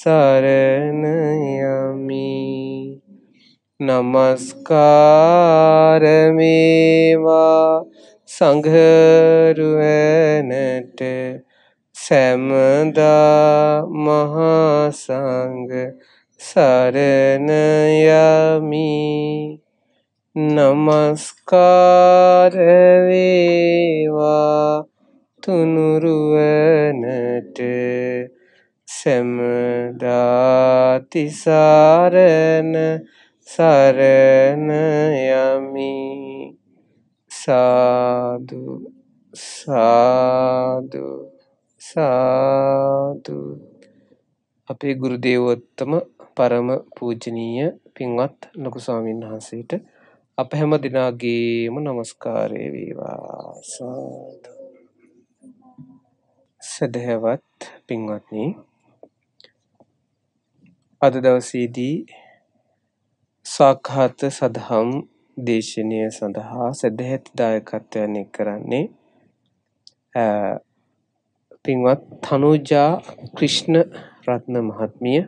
සරණ යමි নমස්කාර වේවා සංඝරුවනට සැමදා මහා සංඝ සරණ යමි নমස්කාර වේවා තුනුරුවනට සැමදාති සාරණ සරණ යමි සාදු සාදු සාදු අපේ ගුරු දේවෝත්තම පරම පූජනීය පින්වත් ලොකු ස්වාමීන් වහන්සේට අප හැම දිනාගේම নমස්කාරය වේවා සාදු සදහවත් පින්වත්නි අද දවසේදී සාක්ඛාත සදහම් දේශනය සඳහා සැදැහැත් දායකත්වයන් එක් කරන්නේ පින්වත් තනුජා ක්‍රිෂ්ණ රත්න මහත්මිය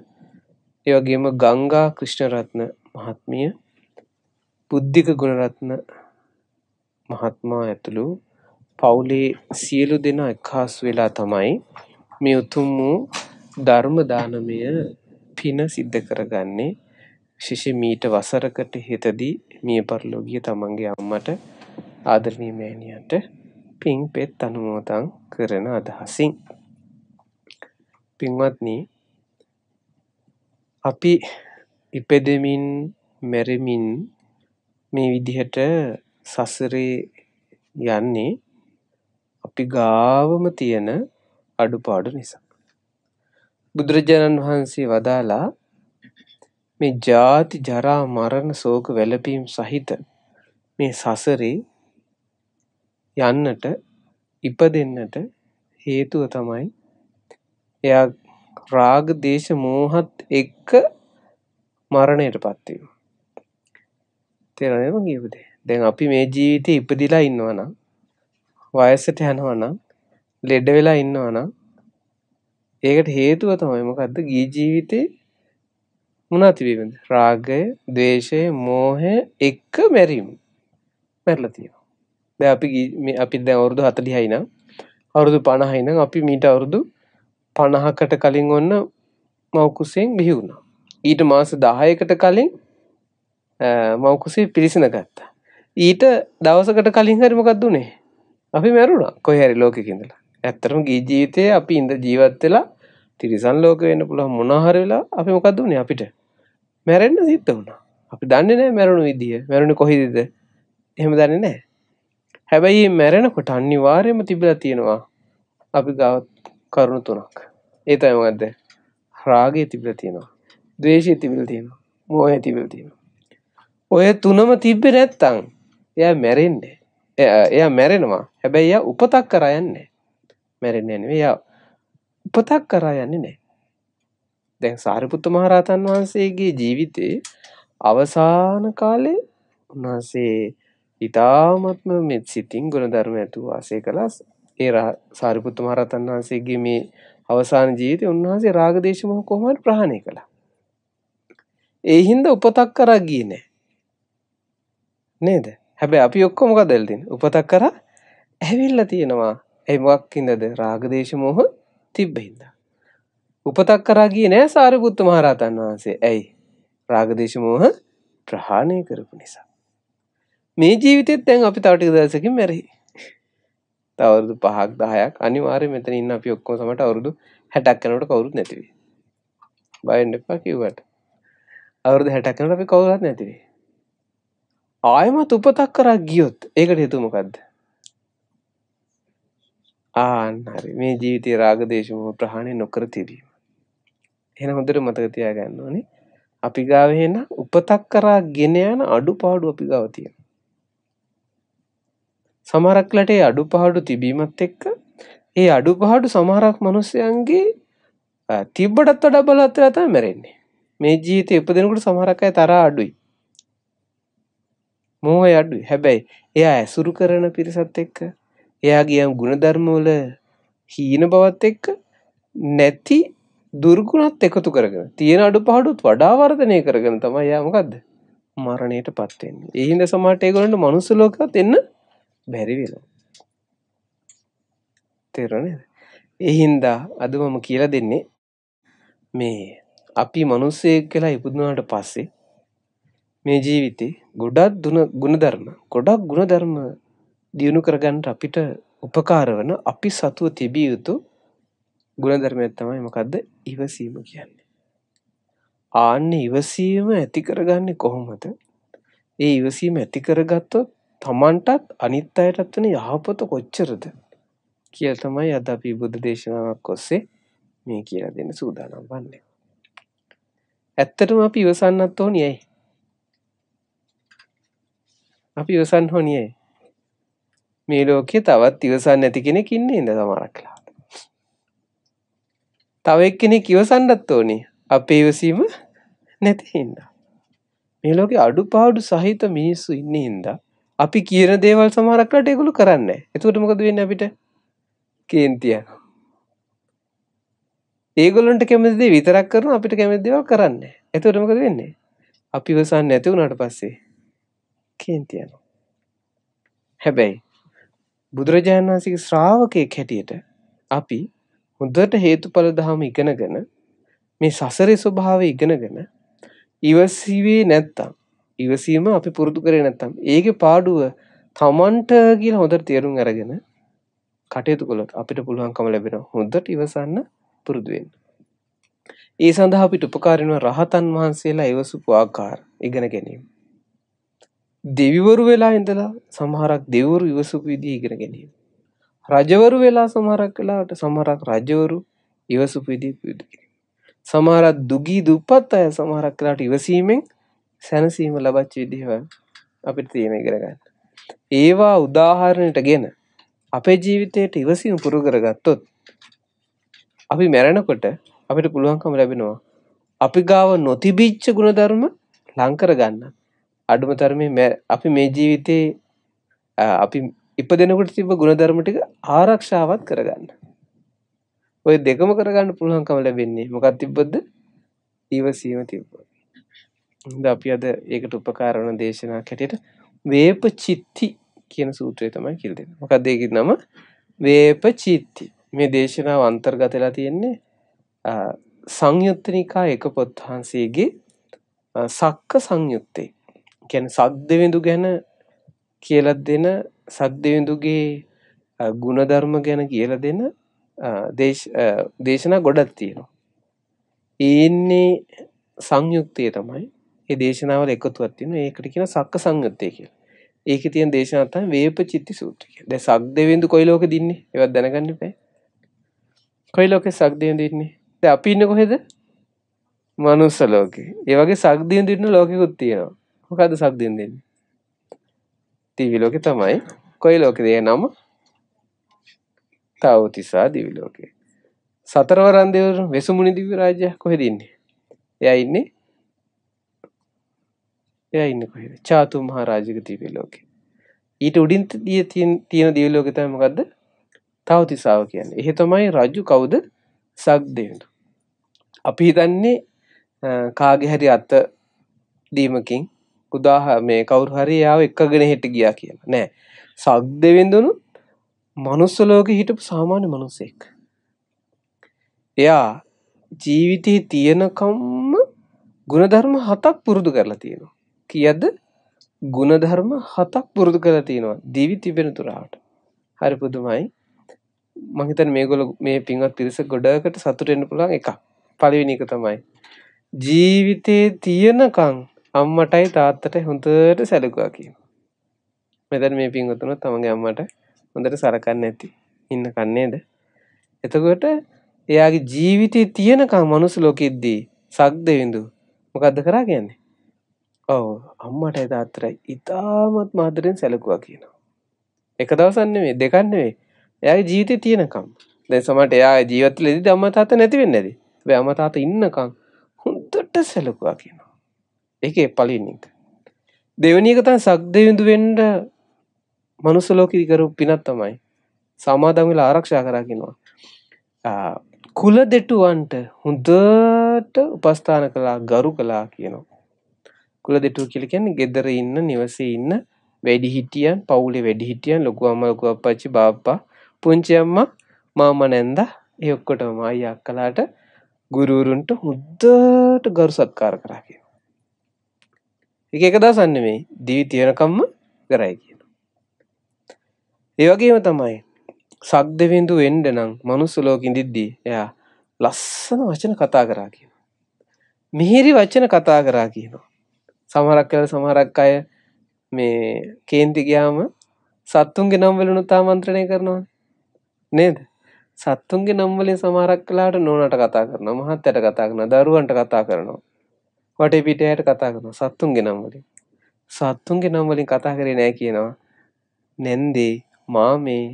ඒ වගේම ගංගා ක්‍රිෂ්ණරත්න මහත්මිය බුද්ධික ගුණරත්න මහත්මයා ඇතුළු පවුලේ සියලු දෙනා එකහස් වෙලා තමයි මේ උතුම් වූ ධර්ම දානමය පින සිද්ධ කරගන්නේ විශේෂයෙන් මීට වසරකට හෙතදී මියපරලෝ ගිය තමන්ගේ අම්මට ආදරණීය මෑණියන්ට පින් පෙත් අනුමෝදන් කරන අදහසින් පින්වත්නි අපි ඉපදෙමින් මැරෙමින් මේ විදිහට සසරේ යන්නේ අපි ගාවම තියෙන අඩුපාඩු නිසා. බුදුරජාණන් වහන්සේ වදාලා මේ ජාති ජරා මරණ ශෝක වැළපීම් සහිත මේ සසරේ යන්නට ඉපදෙන්නට හේතුව තමයි එයා රාග දේශ මෝහත් එක්ක මරණයටපත් වීම. තේරෙනවද කියපද? දැන් අපි මේ ජීවිතේ ඉපදිලා ඉන්නවා නම් වයසට යනවා නම් ලෙඩ වෙලා ඉන්නවා නම් ඒකට හේතුව තමයි මොකද්ද ගිහි ජීවිතේ මොන අතිවිරුද රාගය, ද්වේෂය, මෝහය එක්ක මැරීම. මැරලා තියෙනවා. දැන් අපි මේ අපි දැන් අවුරුදු 40යි නම් අවුරුදු 50යි නම් අපි මීට අවුරුදු 50කට කලින් ඔන්න මෞකුසෙන් බිහි වුණා. ඊට මාස 10කට කලින් මෞකුසේ පිරිසින ගත්තා. ඊට දවසකට කලින් හරි මොකක්ද උනේ? අපි මැරුණා. කොහේ හරි ලෝකෙක ඉඳලා. ඇත්තටම ගිහි ජීවිතයේ අපි ඉඳ ජීවත් වෙලා තිරිසන් ලෝක වෙන්න පුළුවන් මොනවා හරි වෙලා අපි මොකද උනේ අපිට මැරෙන්න සිද්ධ වුණා. අපි දන්නේ නැහැ මැරුණු විදිය. මැරුණේ කොහේද? එහෙම දන්නේ නැහැ. හැබැයි මේ මැරෙනකොට අනිවාර්යයෙන්ම තිබිලා තියෙනවා අපි ගාව කරුණු තුනක්. ඒ තමයි මොකද්ද? රාගය තිබිලා තියෙනවා. ද්වේෂය තිබිලා තියෙනවා. මෝහය තිබිලා තියෙනවා. ඔය තුනම තිබ්බේ නැත්තම් එයා මැරෙන්නේ. එයා මැරෙනවා. හැබැයි එයා උපතක් කරා යන්නේ. මැරෙන්නේ නෙවෙයි. එයා උපතක් කරා යන්නේ නැහැ. දැන් සාරිපුත්ත මහරහතන් වහන්සේගේ ජීවිතේ අවසාන කාලේ උන්වහන්සේ ඊ타මත්ම මෙත් සිතින් ගුණධර්ම ඇතුව වාසය කළා. ඒ සාරිපුත්ත මහරහතන් වහන්සේගේ මේ අවසාන ජීවිතේ උන්වහන්සේ රාගදේශ මොහ කොහොමද ප්‍රහාණය කළා. ඒ හින්දා උපතක් කරා ගියේ නෑ. නේද? හැබැයි අපි ඔක්කොම මොකද වෙලා තියෙන්නේ? උපතක් කරා ඇවිල්ලා තියෙනවා. එමක් ඉඳද රාගදේශ මොහ තිබ්බහින්ද. උපතක් කරා ගියේ නෑ සාරිපුත්ත මහරහතන් වහන්සේ. ඇයි? රාගදේශ මොහ ප්‍රහාණය කරපු නිසා. මේ ජීවිතෙත් දැන් අපි තව ටික දවසකින් මැරෙයි. තව අවුරුදු 5ක් 10ක් අනිවාර්යයෙන් මෙතන ඉන්න අපි ඔක්කොම සමට අවුරුදු 60ක් යනකොට කවුරුත් නැති වෙයි. බය වෙන්න එපා කිව්වට. අවුරුදු 60ක් යනකොට අපි කවුරුත් නැති වෙයි. ආයෙමත් උපතක් කරා ගියොත් ඒකට හේතුව මොකද්ද? ආන්න හරි මේ ජීවිතයේ රාග දේශ මොහ ප්‍රහාණය නොකර තිබීම. එහෙනම් හොඳට මතක තියාගන්න ඕනේ. අපි ගාව එහෙනම් උපතක් කරා ගෙන යන අඩුපාඩු අපි ගාව තියෙනවා. සමහරක් ලට ඒ අඩුපාඩු තිබීමත් එක්ක ඒ අඩුපාඩු සමහරක් මිනිස්යන්ගේ තිබ්බටත් වඩා බලවත් වෙලා තමයි මැරෙන්නේ. මේ ජීවිතේ ඉපදෙනකොට සමහරක් අය තරහ අඩුයි. මෝහය අඩුයි. හැබැයි එයා ඇසුරු කරන පිරිසත් එක්ක එයාගේ යම් ගුණධර්ම වල හීන බවත් එක්ක නැති දුර්ගුණත් එකතු කරගෙන තියෙන අඩුපාඩුත් වඩා වර්ධනය කරගෙන තමයි එයා මොකද්ද මරණයටපත් වෙන්නේ. ඒ හින්දා සමහරට ඒගොල්ලන්ට මනුස්ස ලෝකෙවත් එන්න බැරි වෙනවා. තේරුණාද? ඒ හින්දා අද මම කියලා දෙන්නේ මේ අපි මිනිස්සෙක් කියලා ඉපදුනාට පස්සේ මේ ජීවිතේ ගොඩක් ಗುಣධර්ම ගොඩක් ಗುಣධර්ම දියුණු කරගන්නට අපිට උපකාර වන අපි සතුව තිබිය යුතු ගුණධර්මයක් තමයි මොකක්ද ඉවසීම කියන්නේ. ආන්න ඉවසීම ඇති කරගන්නේ කොහොමද? ඒ ඉවසීම ඇති කරගත්තොත් Tamanටත් අනිත් අයටත් වෙන යහපත කොච්චරද කියලා තමයි අද අපි බුද්ධ දේශනාවක් ඔස්සේ මේ කියලා දෙන්න සූදානම් වන්නේ. ඇත්තටම අපි ඉවසන්නත් ඕනි ඇයි? අපි ඉවසන්න ඕනි ඇයි? මේ ලෝකේ තවත් ඉවසන් නැති කෙනෙක් ඉන්නේ ඉඳ සමරක්ලා. තව එක්කෙනෙක් ඉවසන්නත් ඕනේ. අපේ ඉවසීම නැති හින්දා. මේ ලෝකේ අඩුපාඩු සහිත මිනිස්සු ඉන්නේ හින්දා අපි කියන දේවල් සමහරක්ලට ඒගොල්ලෝ කරන්නේ නැහැ. එතකොට මොකද වෙන්නේ අපිට? කේන්ති යනවා. ඒගොල්ලන්ට කැමති දේ විතරක් කරන අපිට කැමති දේවල් කරන්නේ. එතකොට මොකද වෙන්නේ? අපි ඉවසන්නේ නැති වුණාට පස්සේ කේන්ති යනවා. හැබැයි බුදුරජාණන් වහන්සේගේ ශ්‍රාවකයෙක් හැටියට අපි හොඳට හේතුඵල ධහම ඉගෙනගෙන මේ සසරේ ස්වභාවය ඉගෙනගෙන ඉවසීවේ නැත්තම් ඉවසීම අපි පුරුදු කරේ නැත්තම් ඒකේ පාඩුව තමන්ට කියලා හොඳට තේරුම් අරගෙන කටයුතු කළොත් අපිට පුළුවන්කම ලැබෙනවා හොඳට ඉවසන්න පුරුදු වෙන්න. ඒ සඳහා අපිට උපකාරිනවා රහතන් වහන්සේලා ඉවසුපු ආකාර ඉගෙන ගැනීම. දෙවිවරු වෙලා ඉඳලා සමහරක් දෙවරු ඉවසපු විදිහ ඉගෙන ගැනීම. රජවරු වෙලා සමහරක් වෙලාවට සමහරක් රජවරු ඉවසපු විදිහ පුරුදු කිරීම. සමහරක් දුගී දුප්පත් අය සමහරක් වෙලාවට ඉවසීමෙන් සැනසීම ලබච්ච විදිහ අපිට තියෙන ඉගෙන ගන්න. ඒවා උදාහරණයටගෙන අපේ ජීවිතයට ඉවසීම පුරු කරගත්තොත් අපි මැරෙනකොට අපිට පුළුවන්කම ලැබෙනවා අපි ගාව නොතිබිච්ච ගුණධර්ම ලංකර ගන්නත් අඩුම තරමේ අපි මේ ජීවිතේ අපි ඉපදෙනකොට තිබ්බ ගුණධර්ම ටික ආරක්ෂාවත් කරගන්න. ඔය දෙකම කරගන්න පුළුවන්කම ලැබෙන්නේ මොකක් තිබ්බද? ඊවසීම තිබ්බොත්. ඉතින් අපි අද ඒකට උපකාර වන දේශනා කැටියට වේපචිත්ති කියන සූත්‍රය තමයි කියලා දෙන්නේ. මොකක්ද ඒකේ නම? වේපචිත්ති. මේ දේශනාව අන්තර්ගත වෙලා තියෙන්නේ සංයුත්ත නිකාය එක පොත් වහන්සේගේ සක්ක සංයුත්තේ ගැන සද්දවිඳු ගැන කියල දෙන සද්දවිඳුගේ ගුණධර්ම ගැන කියල දෙන දේශනා ගොඩක් තියෙනවා. ඒන්නේ සංයුක්තය තමයි ඒ දේශනාවල එකතුවත් තියෙන ඒකට කියන සක්ක සංයුත්තය කියලා. ඒක තියෙන දේශනාව තමයි වේපචිත්ති සූත්‍රය කියලා. දැන් සක්දේවෙන්දු කොයි ලෝකෙ දින්නේ? ඒවත් දැනගන්න ඉපැයි. කොයි ලෝකෙ සක්දේවෙන්දු ඉන්නේ? දැන් අපි ඉන්නේ කොහෙද? මනුස්ස ලෝකේ. ඒ වගේ සක්දේවෙන්දු ඉන්න ලෝකෙකුත් තියෙනවා. මොකද සබ්දෙන් දෙන්න දිවිලෝකෙ තමයි කොයි ලෝකදේ නම තවතිසා දිවිලෝකේ සතරවරන්දවරු වෙසුමුණි දිවි රාජය කොහෙදන්නේ එයා ඉන්නේ එයා ඉන්න කොහෙද චාතු මහා රාජික දිවි ලෝකේ ඊට උඩින් දිය තියෙන දිවි ලෝකෙ තමයි මොකද්ද තවතිසාව කියන්නේ එහෙ තමයි රජු කවුද සක්දේව අපි හිතන්නේ කාගේ හැරි අත දීමකින් උදාහ මේ කවුරු හරි යාව එකගෙන හිට ගියා කියලා නෑ සක් දෙවිඳුණු මනුස්සලෝක හිටපු සාමාන්‍ය මනුස්සෙක් එයා ජීවිතයේ තියෙනකම්ම ගුණධර්ම හතක් පුරුදු කරලා තියෙනවා කියද ගුණධර්ම හතක් පුරුදු කරලා තියෙනවා දිවි තිබෙන තුරාට හරි පුදුමයි මං හිතන්නේ මේගොල්ලෝ මේ පින්වත් පිරිස ගොඩකට සතුටු වෙන්න පුළුවන් එකක් පළවෙනි එක තමයි ජීවිතේ තියනකම් අම්මටයි තාත්තට හොඳට සැලකුවා කියන. මෙතන මේ පින්වතුන තමගේ අම්මට හොඳට සලකන්න ඇති. ඉන්න කන්නේද? එතකොට එයාගේ ජීවිතේ තියෙනකම් මනුස්ස ලෝකෙද්දී සක්දෙවිඳු මොකද්ද කරා කියන්නේ? ඔව් අම්මටයි තාත්තටයි ඉතාමත් මාතරෙන් සැලකුවා කියනවා. එක දවසක් නෙමෙයි දෙකක් නෙමෙයි. එයාගේ ජීවිතේ තියෙනකම්. දැන් සමහරට එයා ජීවත් වෙලදී අම්මා තාත්තා නැති වෙන්නේ නැති. හැබැයි අම්මා තාත්තා ඉන්නකම් හොඳට සැලකුවා කියනවා. එක පලින්නික දෙවනිකතන් සක් දෙයුතු වෙන්ඩ මනුසලෝකිරිකරු පිනත් තමයි සමාදංවිල ආරක්ෂා කරකිනවා කුල දෙටුවන්ට හොඳට උපස්ථාන කලා ගරු කලා කියනවා කුල දෙටුව කිලිකැන ගෙදර ඉන්න නිවසේ ඉන්න වැඩිහිටියන් පවුලෙ වැඩිහිටියන් ලොකු අමලකු අපච්චි බාප්පා පුංචියම්ම මාම නැන්ද එඔක්කොටම අයි අක්කලාට ගුරුරුන්ට හුද්දට ගරු සත්කාර කරාගෙන එක එක දසන්න මේ දිවි තියෙනකම්ම කරයි කියන. ඒවගේම තමයි සක් දෙවින්දු එන්ඩ නම් මනුස්සුලෝකින් දිද්දී එයා ලස්සන වචන කතා කරා කියන. මිහිරි වච්චන කතා කරා කියනවා. සමහරක් කල සමහරක් අය මේ කේන්තිගයාම සත්තුන්ගේ නම්වලනු තාමන්ත්‍රණය කරනවා නේද සත්තුන්ගේ නම්වලින් සමහරක් කලාට නෝනට කතා කරන මහත්තයට කතා කරන දරුවන්ට කතා කරනවා වටේ පිටයට කතා කරන සත්තුන්ගේ නම් වලින් සත්තුන්ගේ නම් වලින් කතා කරේ නෑ කියනවා නැන්දේ මාමේ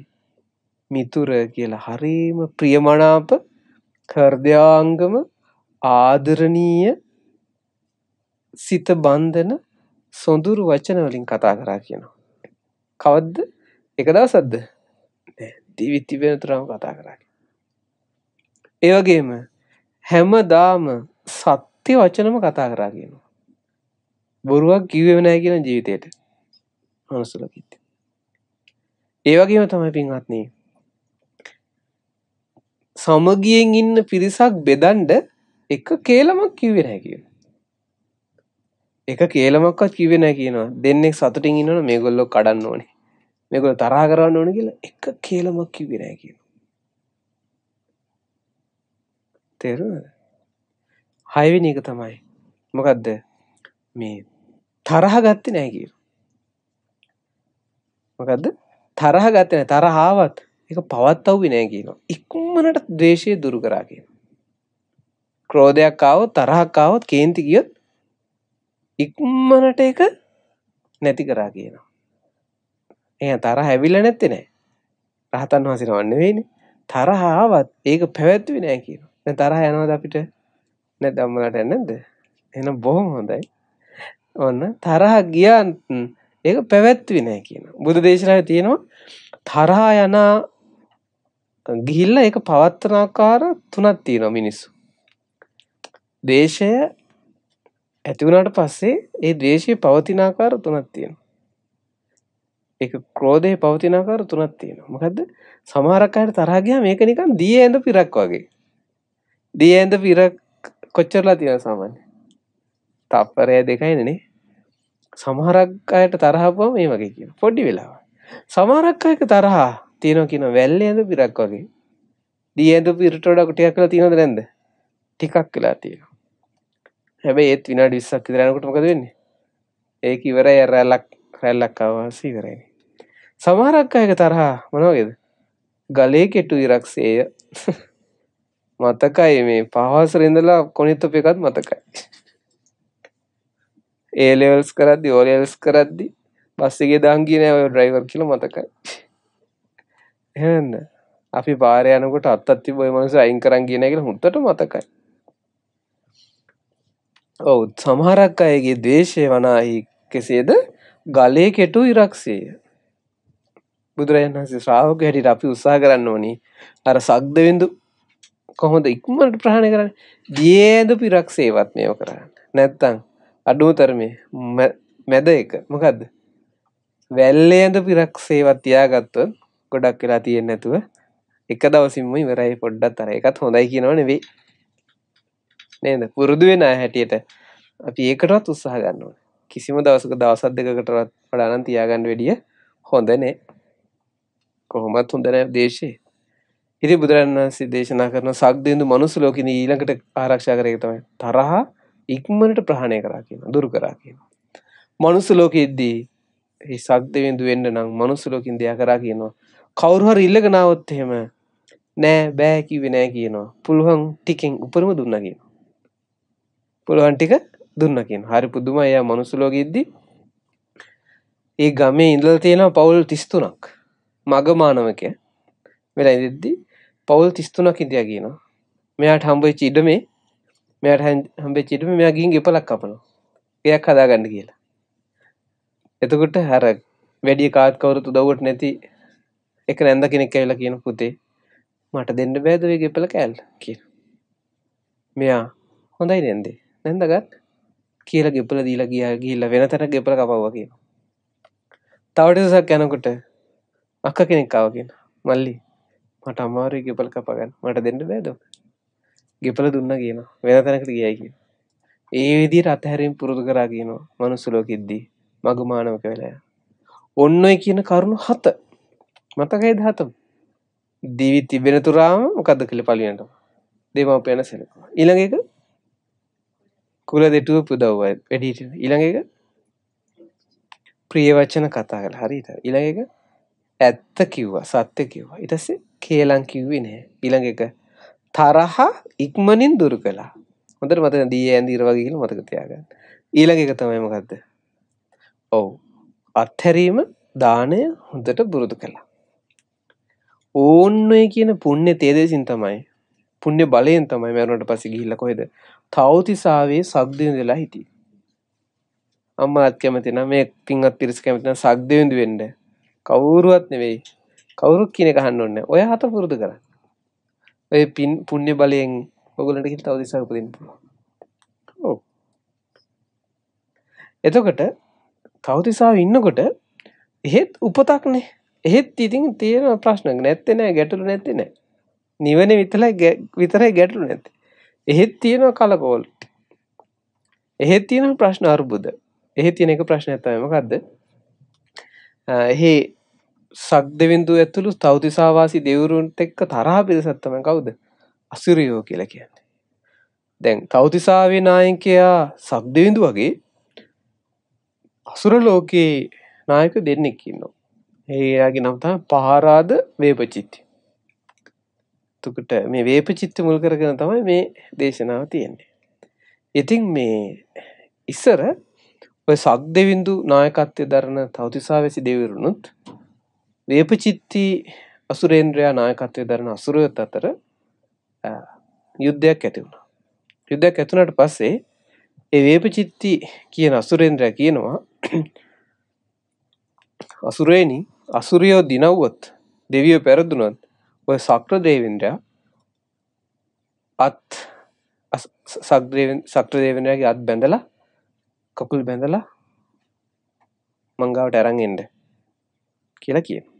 මිතුර කියලා හරීම ප්‍රියමනාප හෘදයාංගම ආදරණීය සිත බන්ධන සොඳුරු වචන වලින් කතා කරා කියනවා. කවද්ද? එක දවසක්ද? නෑ, දිවි තිබෙන තරම් කතා කරා. ඒ වගේම හැමදාම සත් සත්‍ය වචනම කතා කරා කියනවා. බොරුවක් කිව්වෙම නැහැ කියන ජීවිතේට. මනුස්සල කිත්. ඒ වගේම තමයි පින්වත්නි සමගියෙන් ඉන්න පිරිසක් බෙදන්ඩ එක කේලමක් කිව්වෙ නැහැ කියන. එක කේලමක්වත් කිව්වෙ නැහැ කියනවා. දෙන්නෙක් සතුටින් ඉන්නවනේ මේගොල්ලෝ කඩන්න ඕනේ. මේගොල්ලෝ තරහ කරවන්න ඕනේ කියලා එක කේලමක් කිව්වෙ නැහැ කියනවා. තේරුණාද? හයවෙනි එක තමයි මොකක්ද මේ තරහ ගත්ත නෑ කිය මොකක්ද තරහ ගත්තන තරහාවත් එක පවත් අව්වි නෑ කියනවා ඉක්මනට දේශය දුරු කරා කියන ක්‍රෝධයක් කාවත් තරහකාවත් කේන්ති ගියොත් ඉක්මනට එක නැති කරා කියනවා එය තර හැවිල්ල නැත්තෙ නෑ රහතන් වහසින වන්න වෙන තරහාවත් ඒක පැවැත්වෙන නෑ කියන තරහ යනවද අපිට නැත් අම්මලට නැද්ද එහෙනම් බොහොම හොඳයි ඔන්න තරහ ගියා ඒක පැවැත්වි නැහැ කියන බුදු දේශනාවේ තියෙනවා තරහ යන ගිහිල්ලා ඒක පවත්වන ආකාර තුනක් තියෙනවා මිනිස්සු ද්වේෂය ඇති වුණාට පස්සේ ඒ ද්වේෂය පවතින ආකාර තුනක් තියෙනවා ඒක ක්‍රෝධය පවතින ආකාර තුනක් තියෙනවා මොකද්ද සමහරක් අයට තරහ ගියාම මේක නිකන් දිය ඇඳ පිරක් වගේ දිය ඇඳ පිරක් කොච්චරලා තියෙන සාමාන්‍ය තප්පරය දෙකයිනනේ සමහරක් අයට තරහපුවා මේ වගේ කියන පොඩි වෙලාව සමහරක් අයක තරහා තියෙනවා කියන වැල්ලේ ඇඳ පිරක් වගේ දී ඇඳ පිරට වඩා ටිකක් වෙලා තියෙනවද නැන්ද ටිකක් වෙලා තියෙනවා හැබැයි ඒත් විනාඩි 20ක් විතර යනකොට මොකද වෙන්නේ ඒක ඉවරයි රැල්ලක් රැල්ලක් ආවාස ඉවරයි සමහරක් අයක තරහා මොන වගේද ගලේ කෙටු ඉරක්සේය මතකයි මේ පහවසර ඉඳලා කොනිත් අප එකත් මතකයි ඒලෙවල්ස් කරද්දි ඕලෙවල්ස් කරද්දි බස් එකේ දන් කියන ඔය ඩ්‍රයිවර් කියලා මතකයි එහෙමද අපි පාරේ යනකොට අත්තක් තිබ්බ ඔය මිනිස්සු අයින් කරන් ගියේ නැහැ කියලා හුත්තට මතකයි ඔව් සමහරක් අයගේ ද්වේෂය වනාහි කෙසේද ගලේ කෙටු ඉරක්සේය බුදුරජාණන් වහන්සේ ශ්‍රාවක හැටියට අපි උත්සාහ කරන්න ඕනි අර සග්දවින්දු කොහොමද ඉක්මට ප්‍රහණ කරන්න දියදු පිරක් සේවත් මේෝ කරන්න නැත්තං අඩුවතරමේ මැද එක මොකක්ද වැල්ලේද පිරක් සේවත් තියාගත්ව ගොඩක් වෙලා තියෙන් නැතුව එක දවසිම ඉවරයි පොඩ්ඩත් තර එකත් හොඳයි කියනව නෙවෙයි නේද පුරුදු වෙන හැටියට අපි ඒකටත් උත්සාහ ගන්නවා කිසිම දවසක දවසත් දෙකකටවත් වඩානන් තියාගන්න වැඩිය හොඳනේ කොහොමත් හොඳන දේශේ ඉති බුදුරන් වහන්සේ දේශනා කරන සක්දේන්දු මනුස්ස ලෝකෙන ඊළඟට ආරක්ෂා කරේක තමයි තරහා ඉක්මනට ප්‍රහණය කරා කියන දුරු කරා කියන මනුස්ස ලෝකෙද්දී ඒ සක්දේන්දු වෙන්න නම් මනුස්ස ලෝකින් දෙයක් කරා කියනවා කවුරු හරි ඉල්ලගෙන આવොත් එහෙම නෑ බෑ කිව්වේ නෑ කියනවා. පුළුවන් ටිකෙන් උපරිම දුන්නා කියනවා. පුළුවන් ටික දුන්නා කියනවා. හරි පුදුමයි යා මනුස්ස ලෝකෙද්දි. ඒ ගමේ ඉඳලා තියෙනවා පවුල් 33ක්. මගමානවක වෙලා ඉඳිද්දි පවුල් 33ක් හිටියා කියනවා. මෙයාට හම්බෙච්ච ඉඩමේ මෙයාට හම්බෙච්ච ඉඩමේ මෙයා ගිහින් ගෙපලක් කපනවා. ගෙයක් හදාගන්න කියලා. එතකොට අර වැඩි කාත් කවුරුත් උදව්වට නැති එක නැන්ද කෙනෙක් ඇවිල්ලා කියන පුතේ මට දෙන්න බෑද ඔය ගෙපල කෑල්ල කියලා. මෙයා හොඳයි නැන්දේ. නැන්ද ගන්න කියලා ගෙපල දීලා ගියා ගිහිල්ලා වෙන තැනක ගෙපල කපවුවා කියනවා. තව ටිකක් යනකොට අක්ක කෙනෙක් ආවා කියන මල්ලි මට අමාරය ගෙපල කපගන්න මට දෙන්න බෑද ගෙපල දුන්න කියන වෙන තැනකට ගියයි කිය ඒ විදි රතහැරින් පුරුදු කරා කියනවා මනුස්සුලෝකිද්දී මගු මානවක වෙලය ඔන්න ඔයි කියන කරුණු හත මතකයි දහතම් දිවි තිබෙන තුරාම මොකක්ද කළ පලියන්ට දෙමවපයන සෙලක ඉළඟක කුල දෙටුව පුදව්වයි වැඩීට ඉළඟක ප්‍රියවච්චන කතා කළ හරිත ඉළඟක ඇත්ත කිව්වා සත්‍ය කිව්වා ඉටසේ කියලං කිව්වේ නැහැ. ඊළඟ එක තරහ ඉක්මනින් දුරු කළා. හොඳට මතක දී ඇඳීර වගේ කියලා මතක තියාගන්න. ඊළඟ එක තමයි මොකද්ද? ඔව්. අත්හැරීම දාණය හොඳට පුරුදු කළා. ඕන්න ඔය කියන පුණ්‍ය තේදේසින් තමයි පුණ්‍ය බලයෙන් තමයි මරුණට පස්සේ ගිහිල්ලා කොහෙද? තවතිසාවේ සග්දින වෙලා හිටියේ. අම්මාත් කැමති නම් මේ පින්වත් පිරිස කැමති නම් සග්දින වෙන්න. කවුරුවත් නෙවෙයි කවුරුත් කියන ගහන්න ඔන්න ඔය හත පුරුදු කර ඔය පින් පුුණ්‍ය බලයෙන් ඔගලට හිල් තවදිසා උපදින් පුළුව එතකොට තවතිසාාව ඉන්නකොට එහෙත් උපතක්නේ එහෙත් ඉතින් තියෙන ප්‍රශ්නක නැත්තනෑ ගැටලු නැතින නිවන විතල විතරයි ගැටලු නැති එහෙත් තියෙන කලකෝල්ට එහෙත් තියෙන ප්‍රශ්න අර්බුද එහෙ තියෙන එක ප්‍රශ්න ඇතමකක්ද එහේ සක්දෙවින්දු ඇතුළු තෞතිසාවාසි දෙවරුන්ට එක්ක තරහා පිරිසක් තමයි කවුද? අසිරියෝ කියලා කියන්නේ. දැන් තෞතිසාවේ නායකයා සක්දෙවින්දු වගේ අසුර ලෝකේ නායක දෙන්නෙක් ඉන්නවා. ඒයාගේ නම් තමයි පහරාද වේපචිත්ති. එතකොට මේ වේපචිත්ති මුල් කරගෙන තමයි මේ දේශනාව තියෙන්නේ. ඉතින් මේ ඉස්සර ඔය සක්දෙවින්දු නායකත්වය දරන තෞතිසාවැසි දෙවිවරුනුත් වේපචිත්ති අසුරේන්ද්‍රයා නායකත්වයේ දරන අසුරයොත් අතර යුද්ධයක් ඇති වුණා. යුද්ධයක් ඇති වුණාට පස්සේ ඒ වේපචිත්ති කියන අසුරේන්ද්‍රයා කියනවා අසුරේනි අසුරයෝ දිනව්වොත් දෙවියෝ පෙරදුනොත් ඔය සක්‍ර දේවේන්ද්‍රයා අත් සක්‍ර දේවේන්ද්‍රයාගේ අත් බැඳලා කකුල් බැඳලා මංගාවට අරන් එන්න කියලා කියනවා.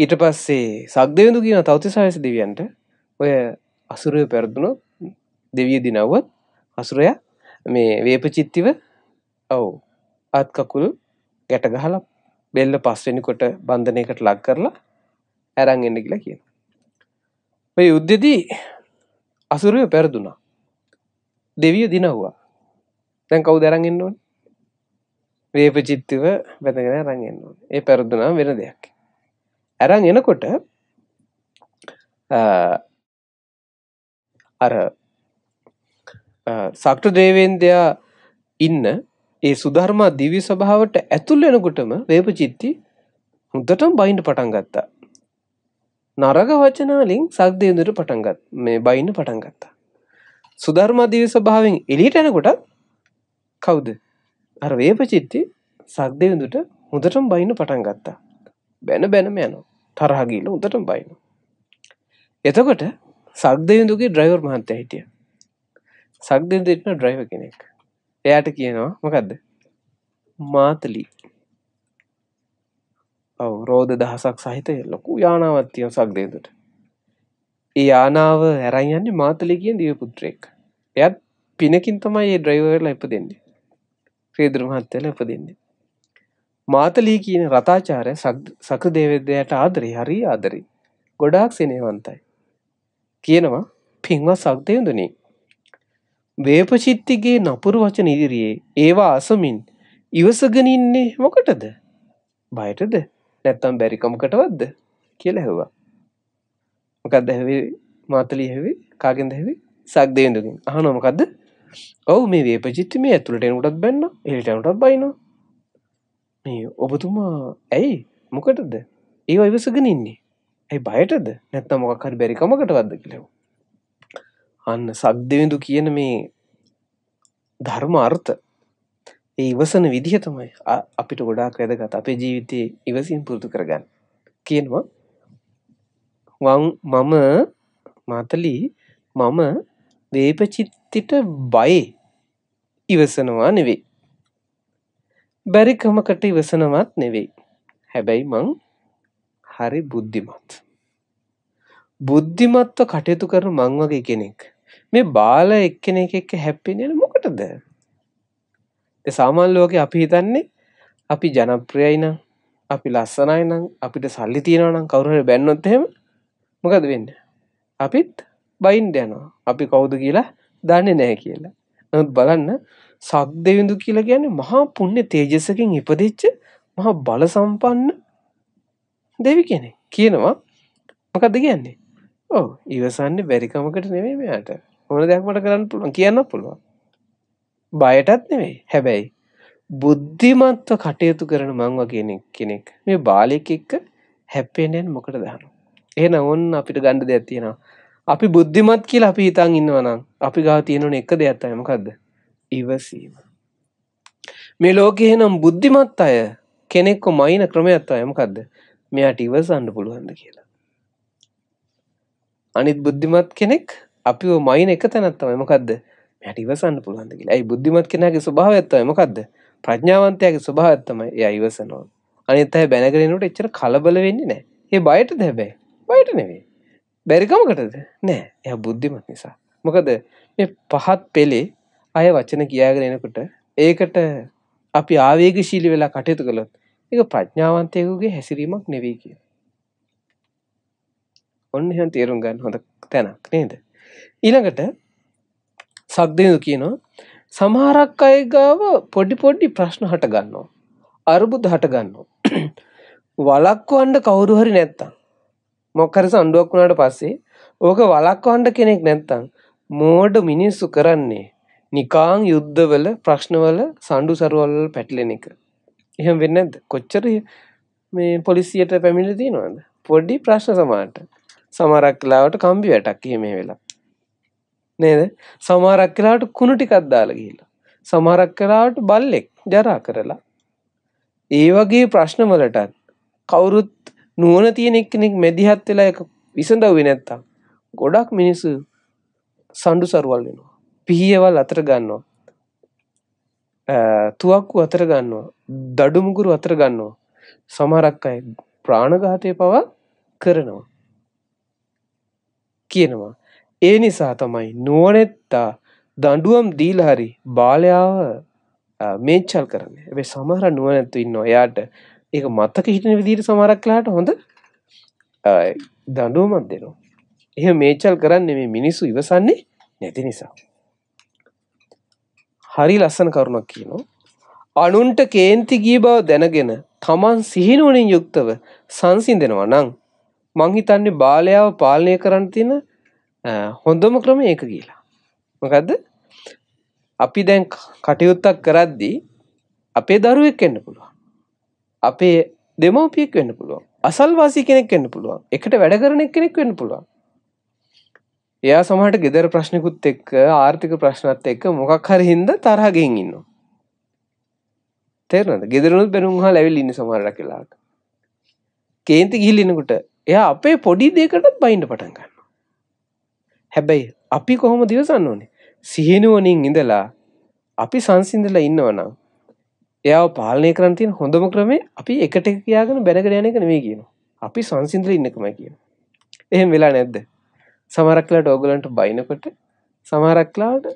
ඊට පස්සේ සක්දයුතු කියන තවති සහස දෙවියන්ට ඔය අසුරය පැරදුණු දෙවිය දිනව්වත් අසුරයා මේ වේපචිත්තිව ඔව් අත්කකුල් ගැට ගහල බෙල්ල පස්වෙනිකොට බන්ධනයකට ලක් කරලා ඇරං එන්න කියලා කියන. ඔය යුද්ධෙදී අසුරය පැරදුනා දෙවිය දිනව්වා දැන් කවු දැරගෙන්න්න ඕන් වේපචිත්තිව වැදගෙන රඟෙන්න්න ඒ පැරදුනා වෙන දෙයක්. ඇරං එනකොට අර සක්ට දේවේන්දයා ඉන්න ඒ සුධර්මා දිවි සභාවට ඇතුල් වෙනකොටම වේපචිත්ති හොඳටම බයින්ඩ පටන් ගත්තා. නරග වචනාලින් සක්දේන්දුර පටන්ගත් මේ බයින්න පටන් ගත්තා. සුධර්මා දිවි සභාවෙන් එලියට එනකොට කවුද? අර වේපචිත්ති සක්දේන්දුට හොඳටම බයින්න පටන් ගත්තා. බැන බැනම යනවා. තරහගීල උදටම බයින. එතකොට සක්දයුදුගේ ඩ්‍රයිවර් මහන්තය හිටිය සක්දෙදටන ඩ්‍රයිව කෙනෙක් එයාට කියනවා මොකක්ද මාතලී ඔව රෝධ දහසක් සහිත ලොකු යානාවත්තිය සක්දේදුට ඒ යානාව හැරයියන්නේ මාතලි කියෙන් දිය පුත්‍රයෙක් එයත් පිනකින් තමයි ඒ ඩ්‍රයිවර්ල එප දෙන්නේ ්‍රේදුර මහත්තල එප දෙන්නේ මාතලී කියන රතාචාර්ය සක්‍රදේවදයට ආදරේ හරි ආදරේ. ගොඩාක් සෙනෙහවන්තයි. කියනවා පින්වත් සක්දේවඳුනි. වේපචිත්තිගේ නපුරු වචන ඉදිරියේ ඒවා අසමින් ඉවසගෙන ඉන්නේ මොකටද? බයටද? නැත්තම් බැරිකමකටවත්ද? කියලා ඇහුවා. මොකක්ද ඇහුවේ? මාතලී ඇහුවේ? කාගෙන්ද ඇහුවේ? සක්දේවඳුගෙන්. අහනවා මොකද්ද? ඔව් මේ වේපචිත්ති මේ ඇතුළට එනකොටත් බැන්නා, එළියට එනකොටත් බයිනවා. මේ ඔබතුමා ඇයි මොකටද ඒවා ඉවසගෙන ඉන්නේ ඇයි බයටද නැත්තම් මොකක් හරි බැරිකමකට වද්ද කිලෙව අන්න සක්දවිඳු කියන මේ ධර්ම අර්ථ ඒ ඉවසන විදිහ තමයි අපිට ගොඩාක් වැදගත් අපේ ජීවිතයේ ඉවසින් පුරුදු කරගන්න කියනවා වං මම මාතලි මම දේපචිත්තිට බයි ඉවසනවා නෙවෙයි බැරිකමකට ඉවසනවත් නෙවෙයි. හැබැයි මං හරි බුද්ධිමත්. බුද්ධිමත්ව කටයුතු කරන මං වගේ කෙනෙක්. මේ බාල එක්කෙනෙක් එක්ක හැප්පෙන්නේ මොකටද? සාමාන්‍ය ලෝකේ අපි හිතන්නේ අපි ජනප්‍රියයි නම් අපි ලස්සනයි නම් අපිට සල්ලි තියෙනවා නම් කවුරු හරි බැන්නොත් එහෙම මොකද වෙන්නේ? අපිත් බයින්ඩ යනවා. අපි කවුද කියලා දන්නේ නැහැ කියලා. නමුත් බලන්න සක් දෙවිඳු කියලා කියන්නේ මහා පුණ්‍ය තේජසකින් ඉපදිච්ච මහා බල සම්පන්න දෙවි කෙනෙක් කියනවා මොකද්ද කියන්නේ? ඔව් ඉවසන්නේ බැරි කමකට නෙමෙයි මෙයාට. ඕන දෙයක් මට කරන්න පුළුවන් කියන්න පුළුවන්. බයටත් නෙමෙයි. හැබැයි බුද්ධිමත්ව කටයුතු කරන මං වගේ කෙනෙක් මේ බාලයෙක් එක්ක හැප්පෙන්නේ මොකටද අහනවා. එහෙනම් ඕන්න අපිට ගන්න දෙයක් තියෙනවා. අපි බුද්ධිමත් කියලා අපි හිතන් ඉන්නවා නම් අපි ගාව තියෙන එක දෙයක් තමයි මොකද්ද? ඉවසීම. මේ ලෝකේ නම් බුද්ධිමත් අය කෙනෙක්ව මයින ක්‍රමයක් තමයි මොකද්ද? මෙයාට ඉවසන්න පුළුවන්ද කියලා. අනිත් බුද්ධිමත් කෙනෙක් අපිව මයින එක තැනක් තමයි මොකද්ද? මෙයාට ඉවසන්න පුළුවන්ද කියලා. ඒ බුද්ධිමත් කෙනාගේ ස්වභාවය තමයි මොකද්ද? ප්‍රඥාවන්තයාගේ ස්වභාවය තමයි එයා ඉවසනවා. අනිත් අය බැනගෙන ඉන්නකොට එච්චර කලබල වෙන්නේ නැහැ. ඒ බයටද හැබැයි. බයට නෙවෙයි. බැරිකමකටද? නෑ. එයා බුද්ධිමත් නිසා. මොකද මේ පහත් පෙළේ අය වචන කියාගෙන එනකොට ඒකට අපි ආවේගශීලී වෙලා කටයුතු කළොත් ඒක ප්‍රඥාවන්තයෙකුගේ හැසිරීමක් නෙවෙයි කියන. ඔන්න එහෙනම් තේරුම් ගන්න හොඳ තැනක් නේද? ඊළඟට සක්දේව කියනවා සමහරක් අය ගාව පොඩි පොඩි ප්‍රශ්න හට ගන්නවා. අරුබුද හට ගන්නවා. වළක්වන්න කවුරු හරි නැත්තම් මොකක් හරි සම්ඩුවක් වුණාට පස්සේ ඕක වළක්වන්න කෙනෙක් නැත්තම් මෝඩ මිනිස්සු කරන්නේ නිකාං යුද්ධවල ප්‍රශ්නවල සණ්ඩු සරුවල් පැටලෙන එක. එහෙම වෙන්න ඇද කොච්චර මේ පොලිසියට පැමිණ තියෙනවාද පොඩ්ඩි ප්‍රශ්න සමාට සමරක්ලාවට කම්බි වැටක් එහෙම වෙලා නේද සමාරක් කලාට කුණු ටිකක් දාලා ගිහිල්ලා සමහරක් කලාට බල්ලෙක් ජරා කරලා ඒ වගේ ප්‍රශ්න වලටත් කවුරුත් නුවණ තියෙන එක්කෙනෙක් මැදිහත් වෙලා ඒක විසඳවුවේ නැත්තම් ගොඩක් මිනිස්සු සණ්ඩු සරුවල් වෙනවා පිහියවල් අතර ගන්නවා තුවක්කු අතර ගන්නවා දඩුමුගුරු අතර ගන්නවා සමහරක් අය ප්‍රාණඝාතය පවා කරනවා කියනවා ඒ නිසා තමයි නුවනෙත්තා දඩුවම් දීලහරි බාලයාව මේච්චල් කරන ඇබේ සමහර නුවනැත්තු ඉන්න ඔයාට ඒ මත්තක හිටන විදිර සමරක්ලාට හොඳ දඩුවමත් දෙනවා එහ මේචල් කරන්න මේ මිනිස්සු ඉවසන්නේ නැති නිසා හරි ලස්සන කරුණක් කියනවා. අනුන්ට කේන්ති ගිය බව දැනගෙන තමන් සිහිනුවනින් යුක්තව සංසිඳෙනවා නම් මං හිතන්නේ බාලයාව පාලනය කරන්න තියෙන හොඳම ක්‍රම ඒක කියලා. මොකද්ද? අපි දැන් කටයුත්තක් කරද්දී අපේ දරුවෙක් වෙන්න පුළුවන්. අපේ දෙමව්පියෙක් වෙන්න පුළුවන්. අසල්වාසී කෙනෙක් වෙන්න පුළුවන්. එකට වැඩ කරන කෙනෙක් වෙන්න පුළුවන්. එයා සමහට ගෙදර ප්‍රශ්නකුත් එක්ක ආර්ථික ප්‍රශ්නත් එක්ක මොකක් හරි හින්ද තරහගෙන් ඉන්න තේරනද ගෙදරනුත් බැනුම් හා ලැවිල් ඉන්න සමහරට කියලාට කේන්ති ගිහිල්ලිනකුට එයා අපේ පොඩි දෙකටත් බයින්ඩ පටන් ගන්න හැබැයි අපි කොහොම දිවසන්න ඕනේ සිහිනුවනින් ඉඳලා අපි සංසිින්දලා ඉන්නවනම් එයා පාලනය කරන්තින් හොඳම ක්‍රමේ අපි එකට කියයාගෙන බැනකරයන එක නෙවේ කියන අපි සංසිින්දල ඉන්නකම කියන එහෙම වෙලා නැද්ද සමරක්ලාට ඔගලන්ට බයිනකොට සමරක්ලාට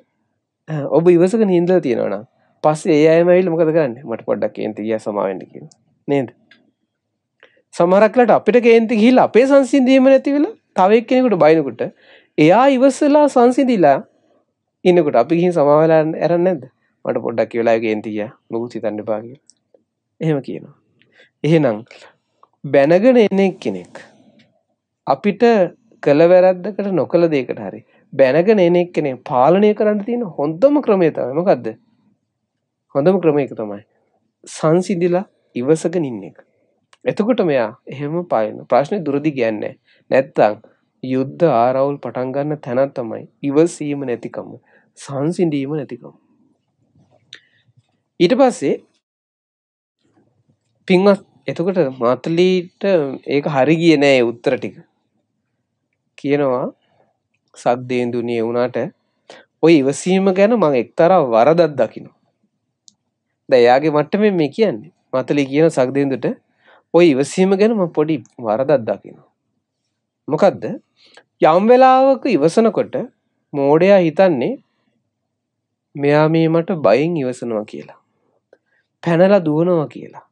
ඔබ ඉවසක හින්දල තියෙනවන පස්සේ ඒයමයිල් මොකද ගන්න මට පොඩ්ඩක් ඒන්ති කිය සමාවෙන්ට කිය නේද සමරක්ලට අපිට කේන්ති හිල් අපේ සංසිදීම නැතිවෙල තවක් කෙනෙකුට බයිනකුට එයා ඉවස්සලා සංසිදිලා ඉන්නකුට අපි ගිහි සමවලා ඇරන්න ඇද මට පොඩ්ඩක් වෙලාගේ ඒන්තිය මුකුත් සිතන්න පාග එහෙම කියනවා එහෙනම් බැනගෙන එන්නේ කෙනෙක් අපිට කළ වැරද්දකට නොකළ දෙයකට හරි බැනගෙන එන එක්කෙනේ පාලනය කරන්න තියෙන හොඳම ක්‍රමය තමයි මොකද්ද? හොඳම ක්‍රමය එක තමයි සංසිඳිලා ඉවසගෙන ඉන්න එක. එතකොට මෙයා එහෙම පායන ප්‍රශ්නේ දුරදි කියන්නේ නැත්තම් යුද්ධ ආරවුල් පටන් ගන්න තැන තමයි ඉවසීම නැතිකම සංසිඳීම නැතිකම. ඊට පස්සේ පින්වත් එතකොට මාතලීට ඒක හරි ගියේ නෑ උත්තර ටික. කියනවා සක්දේන්දුනිය වුණාට ඔය ඉවසීම ගැන මම එක්තරා වරදක් දකිනවා. දැන් එයාගේ මට්ටමින් මේ කියන්නේ. මතලි කියන සක්දේන්දුට ඔය ඉවසීම ගැන මම පොඩි වරදක් දකිනවා. මොකද්ද? යම් වෙලාවක ඉවසනකොට මෝඩයා හිතන්නේ මෙයා මේ මට බයෙන් ඉවසනවා කියලා. පැනලා දුවනවා කියලා.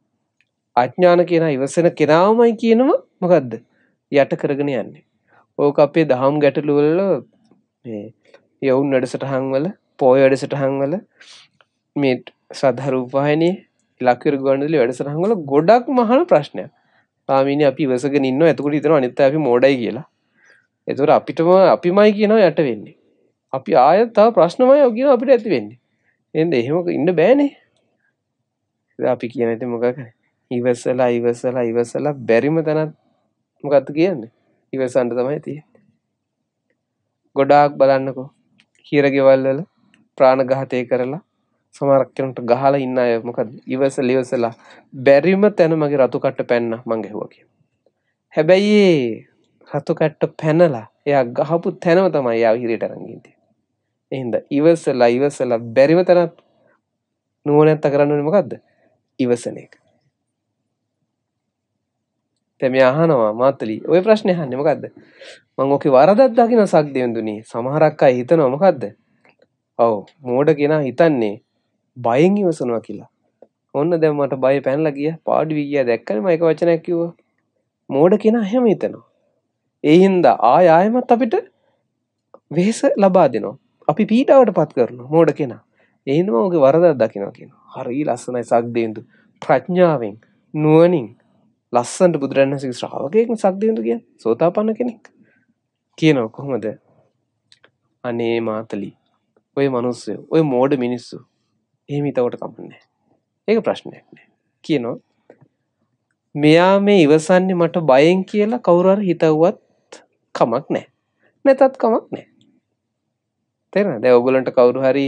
අඥාන කෙනා ඉවසන කෙනාමයි කියනවා මොකද්ද? යට කරගෙන යන්නේ. ඕක අපේ දහම් ගැටලුවල්ල යවුන් වැඩසටහන්වල පෝය වැඩසටහන්වල මේ සදහරූපායනය ලක්කර ගොඩලි වැඩසටහන්වල ගොඩක් මහන ප්‍රශ්නය පාමින අපි වසග නින්න ඇතුකට ඉතර අනිත අපි මෝඩයි කියලා එතුර අපිටම අපි මයි කියනව යට වෙන්නේ අපි ආයතා ප්‍රශ්නමය ඔගෙන අපිට ඇති වෙන්නේ එද එහෙමක ඉන්න බෑනේ අපි කියන ඇති මොකක ඉවසලා ඉවසලා ඉවසලා බැරිම තැනත් මොකත්තු කියන්නේ ඉවසන්ට තමයි තියෙන්නේ ගොඩාක් බලන්නකෝ කියරගෙවල්වල ප්‍රාණඝාතය කරලා සමරක්කනට ගහලා ඉන්න අය මොකද ඉවස ලිවසලා බැරිම තැන මගේ රතු කට්ට පැන්න මං ගැහුවා කිය. හැබැයි ඒ රතු කට්ට පැනලා එයා ගහපු තැනම තමයි යා හිරට රංගින්ති. එහින්ද ඉවසලා ඉවසලා බැරිම තැනත් නුවනැත්ත කරන්න මොකක්ද ඉවසන එක. සැමිය අහනවා මාතලි ඔය ප්‍රශ්නේ අහන්නේ මොකද්ද මං ඕකේ වරදක් දකින්න සක්දෙන්දුනි සමහරක් අය හිතනවා මොකද්ද ඔව් මෝඩ කෙනා හිතන්නේ බයෙන් ඉවසනවා කියලා ඔන්න දැන් මට බය පැනලා ගියා පාඩු වී ගියා දැක්කනේ මම එක වචනයක් කිව්වා මෝඩ කෙනා එහෙම හිතනවා ඒ හින්දා ආය ආයමත් අපිට වෙහෙස ලබා දෙනවා අපි පීඩාවටපත් කරනවා මෝඩ කෙනා ඒ හින්දා මම ඕකේ වරදක් දකින්න කියනවා හරි ලස්සනයි සක්දෙන්දු ප්‍රඥාවෙන් නුවණින් ලස්සන්ට බුදුරන්සේ ශ්‍රාවකයෙක් සක්දියුතු කිය සෝතාපන්න කෙනෙක් කියනව කොහොමද අනේ මාතලි ඔය මනුස්සය ඔය මෝඩ මිනිස්සු එහෙම හිතවට කමන්නේ ඒක ප්‍රශ්නයක් නෑ කියනවා මෙයා මේ ඉවසන්නේ මට බයෙන් කියලා කවුරුහර හිතවුවත් කමක් නෑ නැතත් කමක් නෑ තේරෙනවද දැන් ඔයගොල්ලන්ට කවුරු හරි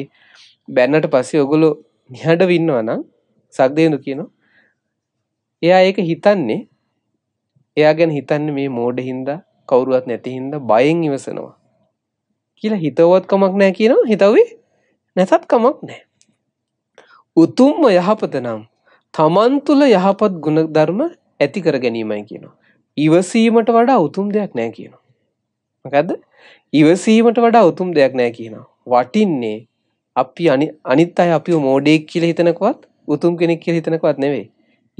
බැන්නට පස්සේ ඔයගොල්ලෝ නිහඬ වින්නවනම් සක්දේනු කියනවා එයා ඒක හිතන්නේ එයා ගැන හිතන්නේ මේ මෝඩ හින්දා කවුරුවත් නැති හින්දා බයෙන් ඉවසනවා කියලා හිතවත් කමක් නැහැ කියනවා හිතවේ නැසත් කමක් නැහැ උතුම්ම යහපත නම් තමන් තුළ යහපත් ගුණධර්ම ඇති කර ගැනීමයි කියනවා ඉවසීමට වඩා උතුම් දෙයක් නැහැ කියනවා මොකද්ද ඉවසීමට වඩා උතුම් දෙයක් නැහැ කියනවා වටින්නේ අපි අනිත් අය අපිව මෝඩයෙක් කියලා හිතනකවත් උතුම් කෙනෙක් කියලා හිතනකවත් නෙවෙයි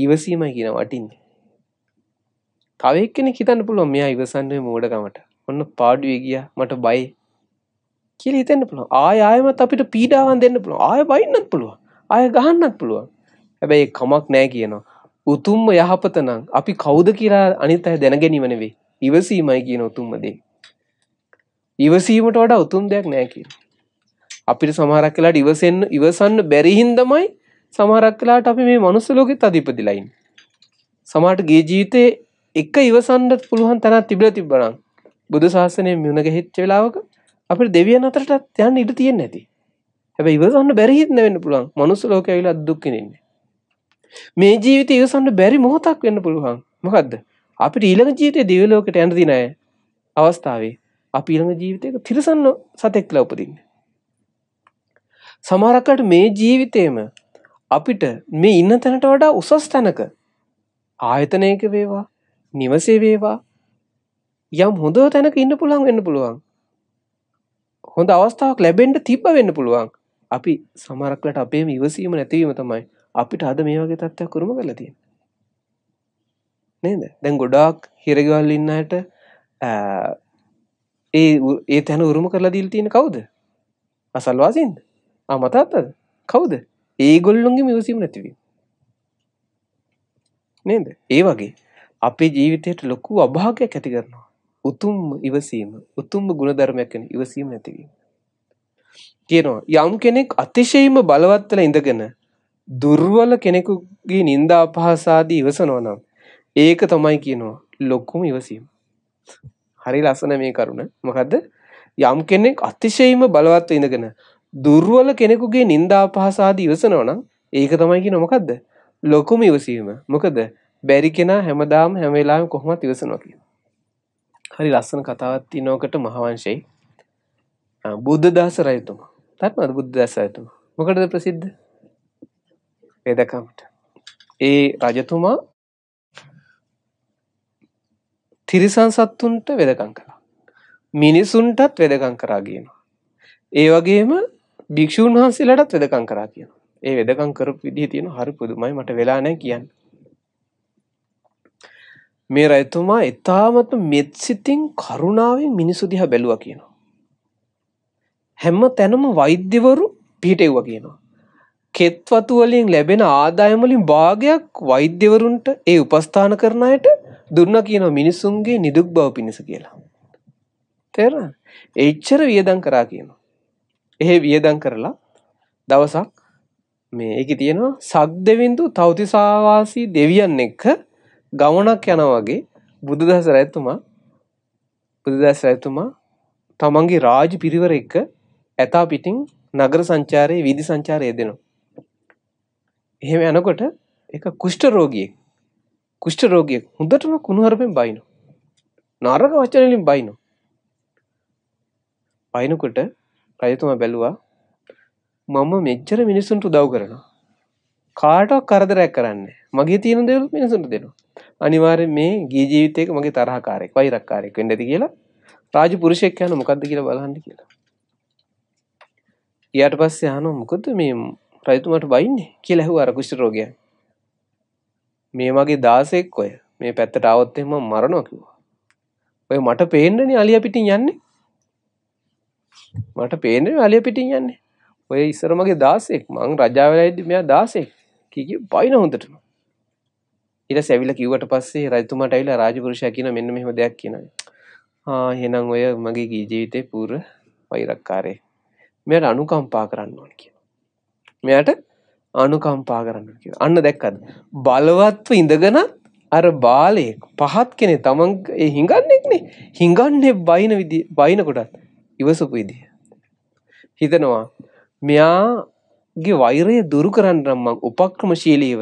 ඉවසීමයි කියන වටින්නේ තවෙක් කෙනෙ හිතන්න පුළුවන් මෙයා ඉවසන්නේ මෝඩකමට ඔන්න පාඩුවේ ගිය මට බයි කියල හිතන්න පුළුව ආය ආයමත් අපිට පීඩාවන් දෙන්න පුළුව ආය බයින්නත් පුළුව අය ගහන්නත් පුළුවන් හැබැයි කමක් නෑ කියනවා උතුම්ම යහපතනං අපි කෞුද කියලා අනිත් අය දැනගැනීමනවේ ඉවසීමයි කියන උතුම්මදේ ඉවසීමට වඩා උතුම් දෙයක් නෑ කිය අපිට සමහරක් කලාට ඉවසන්න ඉවසන්න බැරිහින්දමයි සමහරක් වෙලාවට අපි මේ මනුස්ස ලෝකෙත් අධිපතිලා ඉන්නේ. සමහරට ගේ ජීවිතේ එක ඉවසන්න පුළුවන් තැනක් තිබිලා තිබ්බනම් බුදු සාසනයේ මුණ ගැහිච්ච වෙලාවක අපිට දෙවියන් අතරටත් යන්න ඉඩ තියෙන්නේ නැති. හැබැයි ඉවසන්න බැරි හිටන වෙන්න පුළුවන්. මනුස්ස ලෝකේ ඇවිල්ලා දුක් විඳින්නේ. මේ ජීවිතේ ඉවසන්න බැරි මොහොතක් වෙන්න පුළුවන්. මොකද්ද? අපිට ඊළඟ ජීවිතේ දිව්‍ය ලෝකයට යන්න දින අය අවස්ථාවේ අපි ඊළඟ ජීවිතේක තිරසන්න සතෙක් කියලා උපදින්නේ. සමහරකට මේ ජීවිතේම අපිට මේ ඉන්න තැනට වඩා උසස් තැනක ආයතනයක වේවා නිවසේ වේවා යම් හොඳ තැනක ඉන්න පුළුවන් වෙන්න පුළුවන් හොඳ අවස්ථාවක් ලැබෙන්ට තිබ්බ වෙන්න පුළුවන් අපි සමරක්ලට අපේ ඉවසීම නැතිවීම තමයි අපිට අද මේ වගේ තත්ත්වයක් කරුම කලතිය නේද දැන් ගොඩාක් හිරගවල් ඉන්නට ඒ ඒ තැන උරුම කරලා දීල් තියෙන කවුද අසල්වාසින්ද අමතත්තද කවුද ඒගොල්ලුන්ගේ මියසිම නැතිවී නේද ඒ වගේ අපේ ජීවිතයට ලොකු අභාගයක් ඇති කරනවා උතුම් ඉවසීම උතුම්ම ගුණධර්මයක් වෙන ඉවසීම නැතිවීම කියනවා යම් කෙනෙක් අතිශයම බලවත්තල ඉඳගෙන දුර්වල කෙනෙකුගේ නින්දා අපහාසාදී ඉවසනවා නම් ඒක තමයි කියනවා ලොකුම ඉවසීම හරි ලස්සන මේ කරුණ මොකද යම් කෙනෙක් අතිශයම බලවත්ව ඉඳගෙන දුර්වල කෙනෙකුගේ නින්දා අපහාස ආදී ඉවසනවා නම් ඒක තමයි කියන මොකද්ද? ලොකුම ඉවසීම. මොකද බැරි කෙනා හැමදාම හැම වෙලාවෙම කොහොමවත් ඉවසනවා කියන. හරි ලස්සන කතාවක් තියෙනවකට මහවංශයේ. බුද්ධදාස රජතුමා. තත්මද බුද්ධදාස රජතුමා. මොකටද ප්‍රසිද්ධ? වේදකමට. ඒ රජතුමා තිරිසන් සත්තුන්ට වෙදකම් කළා. මිනිසුන්ටත් වෙදකම් කරා කියනවා. ඒ වගේම භික්ෂූන් වහන්සේලාටත් වෙදකම් කරා කියනවා. ඒ වෙදකම් කරපු විදිහ තියෙන හරි පුදුමයි මට වෙලා නැහැ කියන්න. මේ රජතුමා ඊටමත් මෙත් සිතින් කරුණාවෙන් මිනිසු දිහා බැලුවා කියනවා. හැම තැනම වෛද්‍යවරු පිහිටෙව්වා කියනවා. කෙත් වතු වලින් ලැබෙන ආදායම වලින් භාගයක් වෛද්‍යවරුන්ට ඒ උපස්ථාන කරන අයට දුන්නා කියනවා මිනිසුන්ගේ නිදුක් බව පිණිස කියලා. තේරුණා? ඒච්චර වියදම් කරා කියනවා. එහෙ වියදං කරලා දවසක් මේ එක තියෙනවා සක් දෙවින්දු තෞතිසාවාසී දෙවියන් එක්ක ගමනක් යන වගේ බුදුදහස රැතුමා බුදුදහස රැතුමා තමන්ගේ රාජ පිරිවර එක්ක ඇතා පිටින් නගර සංචාරයේ වීදි සංචාරය දෙනවා. එහෙම යනකොට එක කුෂ්ට රෝගියෙක් කුෂ්ට රෝගියෙක් හොඳටම කුණුහරුපෙන් බයිනෝ. නරක වචන වලින් බයිනෝ. බයිනකොට රජතුමා බැලුවා මම මෙච්චර මිනිසුන්ට උදව් කරනවා. කාටක් කරදරයක් කරන්නේ මගේ තියෙන දෙවල් මිනිසුන්ට දෙනවා. අනිවාර්ය මේ ගී ජීවිතයක මගේ තරහකාරයෙක් වෛරක්කාරයෙක් වෙන්න ඇති කියලා රාජු පුරුෂයෙක් යන මොකද්ද කියලා බලහන්න කියලා. ඊට පස්සේ අහනවා මොකද මේ රජතුමාට බයින්නේ කියලා ඇහුවා අර කුෂ්ඨ රෝගියා. මේ වගේ 16ක් ඔය මේ පැත්තට આવොත් එහෙම මරනවා කිව්වා. ඔය මට පේන්නනේ අලියා පිටින් යන්නේ. මට පේන්නේ අලිය පිටින් යන්නේ. ඔය ඉස්සර මගේ 16ක් මං රජා වෙලා ඉද්දි මෙයා 16ක් කීකී බයින හොඳටම. ඊට සැවිලා කිව්වට පස්සේ රජතුමාට ඇවිල්ලා රාජපුරුෂයා කියන මෙන්න මෙහෙම දෙයක් කියනවා. ආ එහෙනම් ඔය මගේ ජීවිතේ පූර්ව වෛරක්කාරේ. මෙයාට අනුකම්පා කරන්න ඕන කියලා. මෙයාට අනුකම්පා කරන්න කියලා. අන්න දැක්කද? බලවත්ව ඉඳගෙන අර බාලයෙක් පහත් කෙනේ තමන් ඒ හිඟන්නේක්නේ. හිඟන්නේ බයින විදි බයින කොටත් ඉවසපු විදිහ. හිතනවා මෙයාගේ වෛරය දුරු කරන්න මං උපක්‍රමශීලීව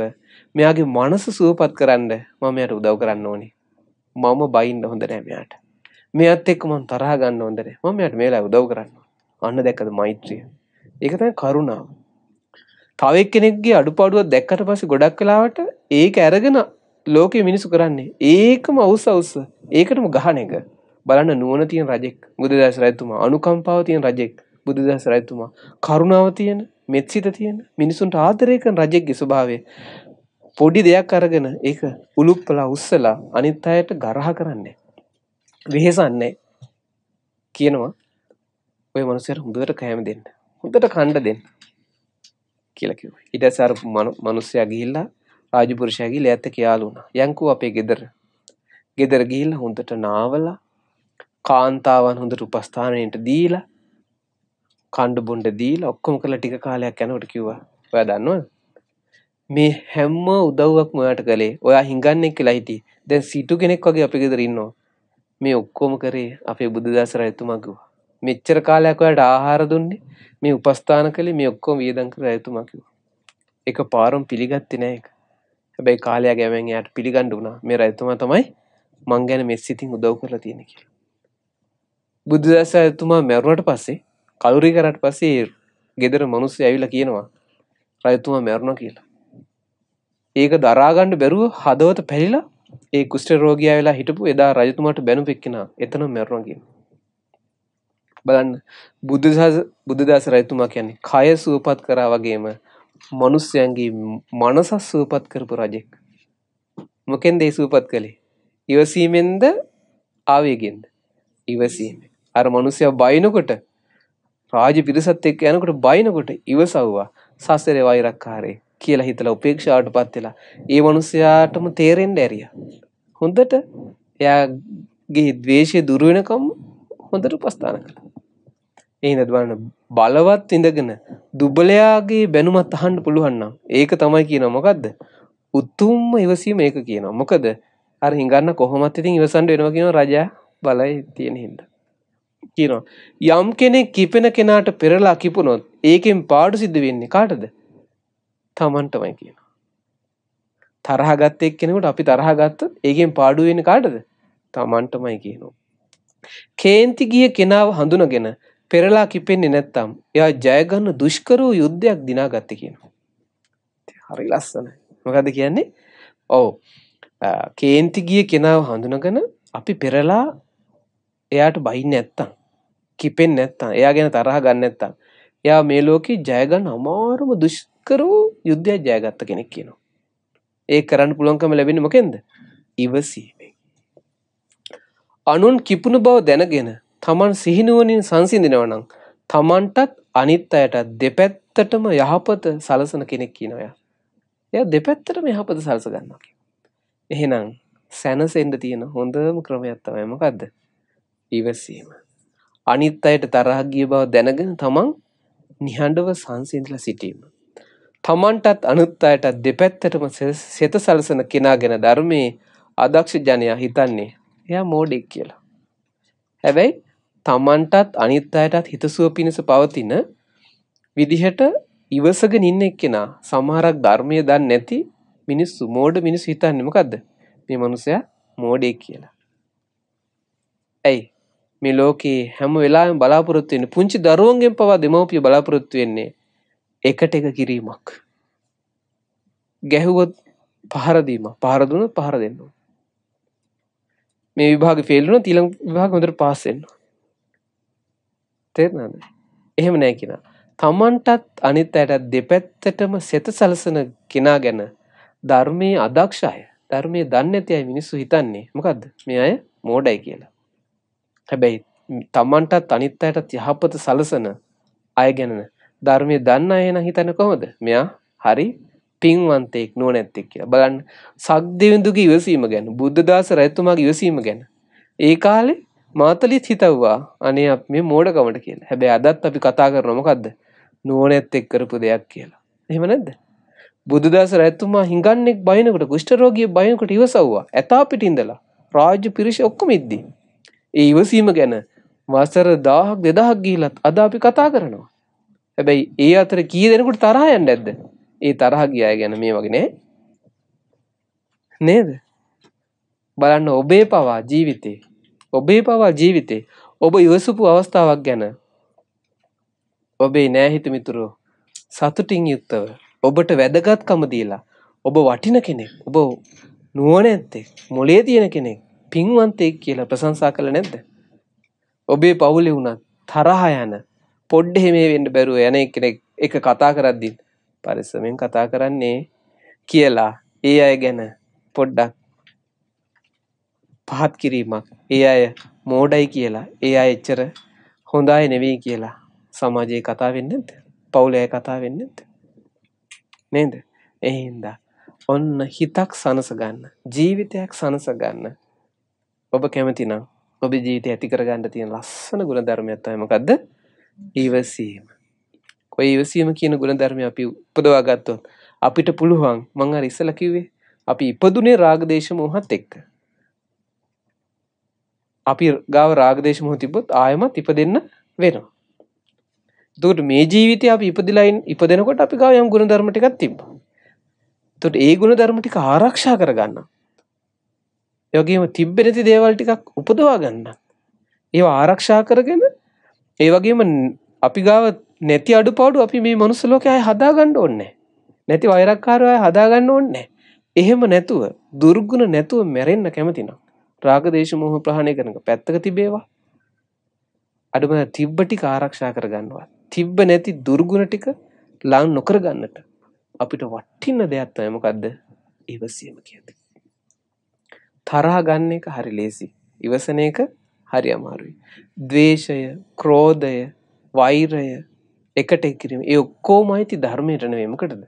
මෙයාගේ මනස සුවපත් කරන්න මම යට උදව් කරන්න ඕනේ. මම බයින්න හොඳ නෑ මෙයාට. මෙයාත් එක්ක මං තරහ ගන්න හොඳ නෑ. මම මෙයාට මේලා උදව් කරන්න. අන්න දැක්කද මෛත්‍රිය. ඒක තමයි කරුණාව. තව එක්කෙනෙක්ගේ අඩුපාඩුවක් දැක්කට පස්සේ ගොඩක් වෙලාවට ඒක අරගෙන ලෝකෙ මිනිසු කරන්නේ ඒකම අවුස්ස අවුස්ස ඒකටම ගහන එක. බලන්න නුවන තියන් රජෙක් බුදුදස් රැතුමා අනුකම්පාව තියන් රජෙක් බුදුදස් රැතුමා කරුණාව තියෙන මෙත්සිත තියෙන මිනිසුන්ට ආදරයකන් රජෙක්ගේ ස්වභාවය පොඩි දෙයක් අරගෙන ඒක උළුප්පලා උස්සලා අනිත් අයට ගරහ කරන්නේ වෙහෙසන්නේ කියනවා ඔය මනුස්සයට හොඳට කෑම දෙන්න හොඳට කණ්ඩ දෙන්න කියලා කිව්වා ඊට පස්සේ අර මනුස්සයා ගිහිල්ලා රාජපුරුෂයා ගිහිල්ලා ඇත්ත කියලා වුණා යන්කෝ අපේ ගෙදර ගෙදර ගිහිල්ලා හොඳට නාවලා කාන්තාවන් හොඳට උපස්ථානයට දීලා කණ්ඩු බොන්ඩ දීලා ඔක්කොම කළ ටික කාලයක් යනකොට කිව්වා ඔයා දන්නවද මේ හැම්ම උදව්වක් මොයාට කළේ ඔයා හිඟන්නෙක් කියලා හිටියේ දැන් සිටු කෙනෙක් වගේ අපි ගෙදර ඉන්නවා මේ ඔක්කොම කරේ අපේ බුදුදාස රජතුමා කිව්වා මෙච්චර කාලයක් ඔයාට ආහාර දුන්නේ මේ උපස්ථාන කළේ මේ ඔක්කොම වියදම් කර ඇතුමා කිව්වා. ඒක පාරම් පිළිගත්තේ නෑ ඒක. හැබැයි කාලය ගෑවෙන් එයාට පිළිගන්න වුණා. මේ රජතුමා තමයි මං ගැන මෙස් ඉතින් උදව් කරලා තියෙන්නේ කියලා. බුදුදස ඇතුමා මැරුණට පස්සේ කලුරි කරට පස්සේ ගෙදර මනුස්සය ඇවිල්ලා කියනවා රජතුමා මැරුණ කියලා. ඒක දරාගන්න බැරුව හදවත පැලිලා ඒ කුෂ්ට රෝගයා වෙලා හිටපු එදා රජතුමාට බැනු පෙක්කෙනා එතන මැරුණ කියන. බලන්න බුදුදහස බුදුදහස රජතුමා කියන්නේ කය සුවපත් කරා වගේම මනුස්සයන්ගේ මනස සුවපත් කරපු රජෙක්. මොකෙන්ද ඒ සුවපත් කළේ? ඉවසීමෙන්ද ආවේගෙන්ද? ඉවසීමෙන්. අර මිනිස්සයා බයිනකොට රාජ පිරිසත් එක්ක යනකොට බයිනකොට ඉවසවුවා සසරේ වෛරක්කාරේ කියලා හිතලා උපේක්ෂාවටපත් වෙලා ඒ මිනිස්සයාටම තේරෙන්න ඇරියා. හොඳට එයාගේ ද්වේෂය දුර වෙනකම් හොඳට උපස්ථාන කළා. එහෙනම් බලන්න බලවත් ඉඳගෙන දුබලයාගේ බැනුමත් අහන්න පුළුවන් නම් ඒක තමයි කියනවා මොකද්ද? උතුම්ම ඉවසීම ඒක කියනවා. මොකද අර හිඟන්න කොහොමත් ඉතින් ඉවසන්න වෙනවා කියන රජා බලය තියෙන හින්දා. කියනවා යම් කෙනෙක් කිපෙන කෙනාට පෙරලා කිපුණොත් ඒකෙන් පාඩු සිද්ධ වෙන්නේ කාටද තමන්ටමයි කියනවා තරහගත් එක්කෙනෙකුට අපි තරහගත්තොත් ඒකෙන් පාඩු වෙන්නේ කාටද තමන්ටමයි කියනවා කේන්ති ගිය කෙනාව හඳුනගෙන පෙරලා කිපෙන්නේ නැත්තම් එයා ජයගන්න දුෂ්කරූ යුද්ධයක් දිනාගත්තේ කියනවා. හරි ලස්සනයි. මොකද කියන්නේ? ඔව්. කේන්ති ගිය කෙනාව හඳුනගෙන අපි පෙරලා එයාට බහින්න නැත්තම් කිපෙන් නැත්තම් එයා ගැන තරහ ගන්න නැත්තම් එයා මේ ලෝකේ ජයගන්න අමාරුම දුෂ්කර වූ යුද්ධයක් ජයගත්ත කෙනෙක් කියනවා. ඒ කරන්න පුළුවන්කම ලැබෙන්නේ මොකෙන්ද? ඉවසීමෙන්. අනුන් කිපුණු බව දැනගෙන තමන් සිහිනුවණින් සංසිඳිනවා නම් තමන්ටත් අනිත් අයටත් දෙපැත්තටම යහපත සලසන කෙනෙක් කියනවා එයා. එයා දෙපැත්තටම යහපත සලස ගන්නවා කියනවා. එහෙනම් සැනසෙන්න තියෙන හොඳම ක්‍රමයක් තමයි මොකද්ද? ඉවසීම. අනිත් අයට තරහ ගිය බව දැනගෙන තමන් නිහඬව සංසිඳලා සිටීම. තමන්ටත් අනිත් අයටත් දෙපැත්තටම සෙත සලසන කෙනා ගැන ධර්මයේ අදක්ෂ ජනයා හිතන්නේ එයා මෝඩෙක් කියලා. හැබැයි තමන්ටත් අනිත් අයටත් හිතසුව පිණිස පවතින විදිහට ඉවසගෙන ඉන්න එක්කෙනා සමහරක් ධර්මය දන්නේ නැති මිනිස්සු මෝඩ මිනිස්සු හිතන්නේ මොකද්ද? මේ මනුස්සයා මෝඩෙක් කියලා. ඇයි? මේ ලෝකයේ හැම වෙලාවෙම බලාපොරොත්තු වෙන්නේ පුංචි දරුවන්ගෙන් පවා දෙමව්පිය බලාපොරොත්තු වෙන්නේ එකට එක කිරීමක්. ගැහුවොත් පහර දීම, පහර දුන්නොත් පහර දෙන්න. මේ විභාගෙ ෆේල් වුණොත් ඊළඟ විභාගෙ හොඳට පාස් වෙන්න. තේරුණාද? එහෙම නැහැ කිනා. Tamanටත් අනිත් අයටත් දෙපැත්තටම සෙත සලසන කෙනා ගැන ධර්මයේ අදක්ෂ අය, ධර්මයේ දන්නේ නැති අය මිනිස්සු හිතන්නේ. මොකද්ද? මේ අය මෝඩයි කියලා. හැබැයි තමන්ටත් අනිත් අයටත් යහපත සලසන අය ගැන ධර්මය දන්න අය නම් හිතන්නේ කොහොමද? මෙයා හරි පින්වන්තයෙක් නුවණැත්තෙක් කියලා. බලන්න සක්දෙවිඳුගේ ඉවසීම ගැන, බුද්ධදාස රජතුමාගේ ඉවසීම ගැන. ඒ කාලේ මාතලිත් හිතව්වා අනේ අප මේ මෝඩකමට කියලා. හැබැයි අදත් අපි කතා කරන මොකද්ද? නුවණැත්තෙක් කරපු දෙයක් කියලා. එහෙම නැද්ද? බුදුදාස රජතුමා හිඟන්නෙක් බයිනකොට කුෂ්ඨ රෝගියෙක් බයිනකොට ඉවසව්වා. ඇතා පිටින්දලා රාජ්‍ය පිරිස ඔක්කොම ඉද්දී. ඒ ඉවසීම ගැන වසර දාහක් දෙදහක් ගීලත් අද අපි කතා කරනවා. හැබැයි ඒ අතර කී දෙෙනකුට තරහයන්න ඇද්ද ඒ තරහ ගියාය ගැන මේ වගෙනේ නේද බලන්න ඔබේ පවා ජීවිතේ ඔබේ පවා ජීවිතේ ඔබ ඉවසපු අවස්ථාවක් ගැන ඔබේ නෑහිතමිතුරෝ සතුටින් යුක්තව ඔබට වැදගත්කම දීලා ඔබ වටින කෙනෙක් ඔබ නුවන ඇත්තේ මොලේ තියෙන කෙනෙක් පින්වන්තයෙක් කියලා ප්‍රශංසා කළ නැද්ද? ඔබේ පවුලේ වුණත් තරහ යන පොඩ්ඩ හිමේ වෙන්න බැරුව යන කෙනෙක් එක කතා කරද්දි පරිස්සමෙන් කතා කරන්නේ කියලා ඒ අය ගැන පොඩ්ඩක් පහත් කිරීමක් ඒ අය මෝඩයි කියලා ඒ අය එච්චර හොඳයි නෙවෙයි කියලා සමාජයේ කතා වෙන්නේ නැද්ද? පවුලේ කතා වෙන්නේ නැද්ද? නේද? එහෙනම් ඔන්න හිතක් සනස ගන්න ජීවිතයක් සනස ගන්න ඔබ කැමතිනම් ඔබ ජීවිත ඇති කරගන්න තියෙන ලස්සන ගුණ ධර්මයක්ත්තමකක්ද ඒවසීම කොයි ඉවසීම කියන ගුණ ධර්මය අපි උපදවාගත්තොත් අපිට පුළුවන් මං අර ඉස්සල කිව්වේ අපි ඉපදුනේ රාගදේශ මොහත් එක්ක අපි ගාව රාගදේශ මොහ තිබොත් ආයමත් ඉප දෙන්න වෙනවා තුට මේ ජීවිතය අපි ඉපදිලයින් ඉපදෙනකොට අපි ගාව යම් ගුණ ධර්මටිකක් තිබ තුට ඒ ගුණ ධර්මටික ආරක්ෂා කරගන්න යොගේම තිබ්බෙනති දේවල් ටිකක් උපදවා ගන්න ඒ ආරක්ෂා කරගෙන ඒ වගේම අපි ගාව නැති අඩු පාඩු අපි මේ මනුස්සලෝක අය හදාගණ්ඩ ඕන්නේ නැති වෛරක්කාරය හදාගන්න ඕන්නේ එහෙම නැතුව දුර්ගුණ නැතුව මැරෙන්න කැමතිනම් රාගදේශ මොහ ප්‍රහණය කරනක පැත්තක තිබේවා අඩුම තිබ්බටි ආරක්ෂා කරගන්නවා තිබ්බ නැති දුර්ගුණ ටික ලං නොකරගන්නට අපිට වට්ටින්න දෙයක්ත්වය මොකක්ද ඉවසීම කියති තරහ ගන්න එක හරි ලේසි. ඉවසන එක හරි අමාරුයි. ද්වේෂය, ක්‍රෝධය, වෛරය එකට එක්කිරීම ඒ ඔක්කොම අයිති ධර්මයට නෙවෙයි මොකටද?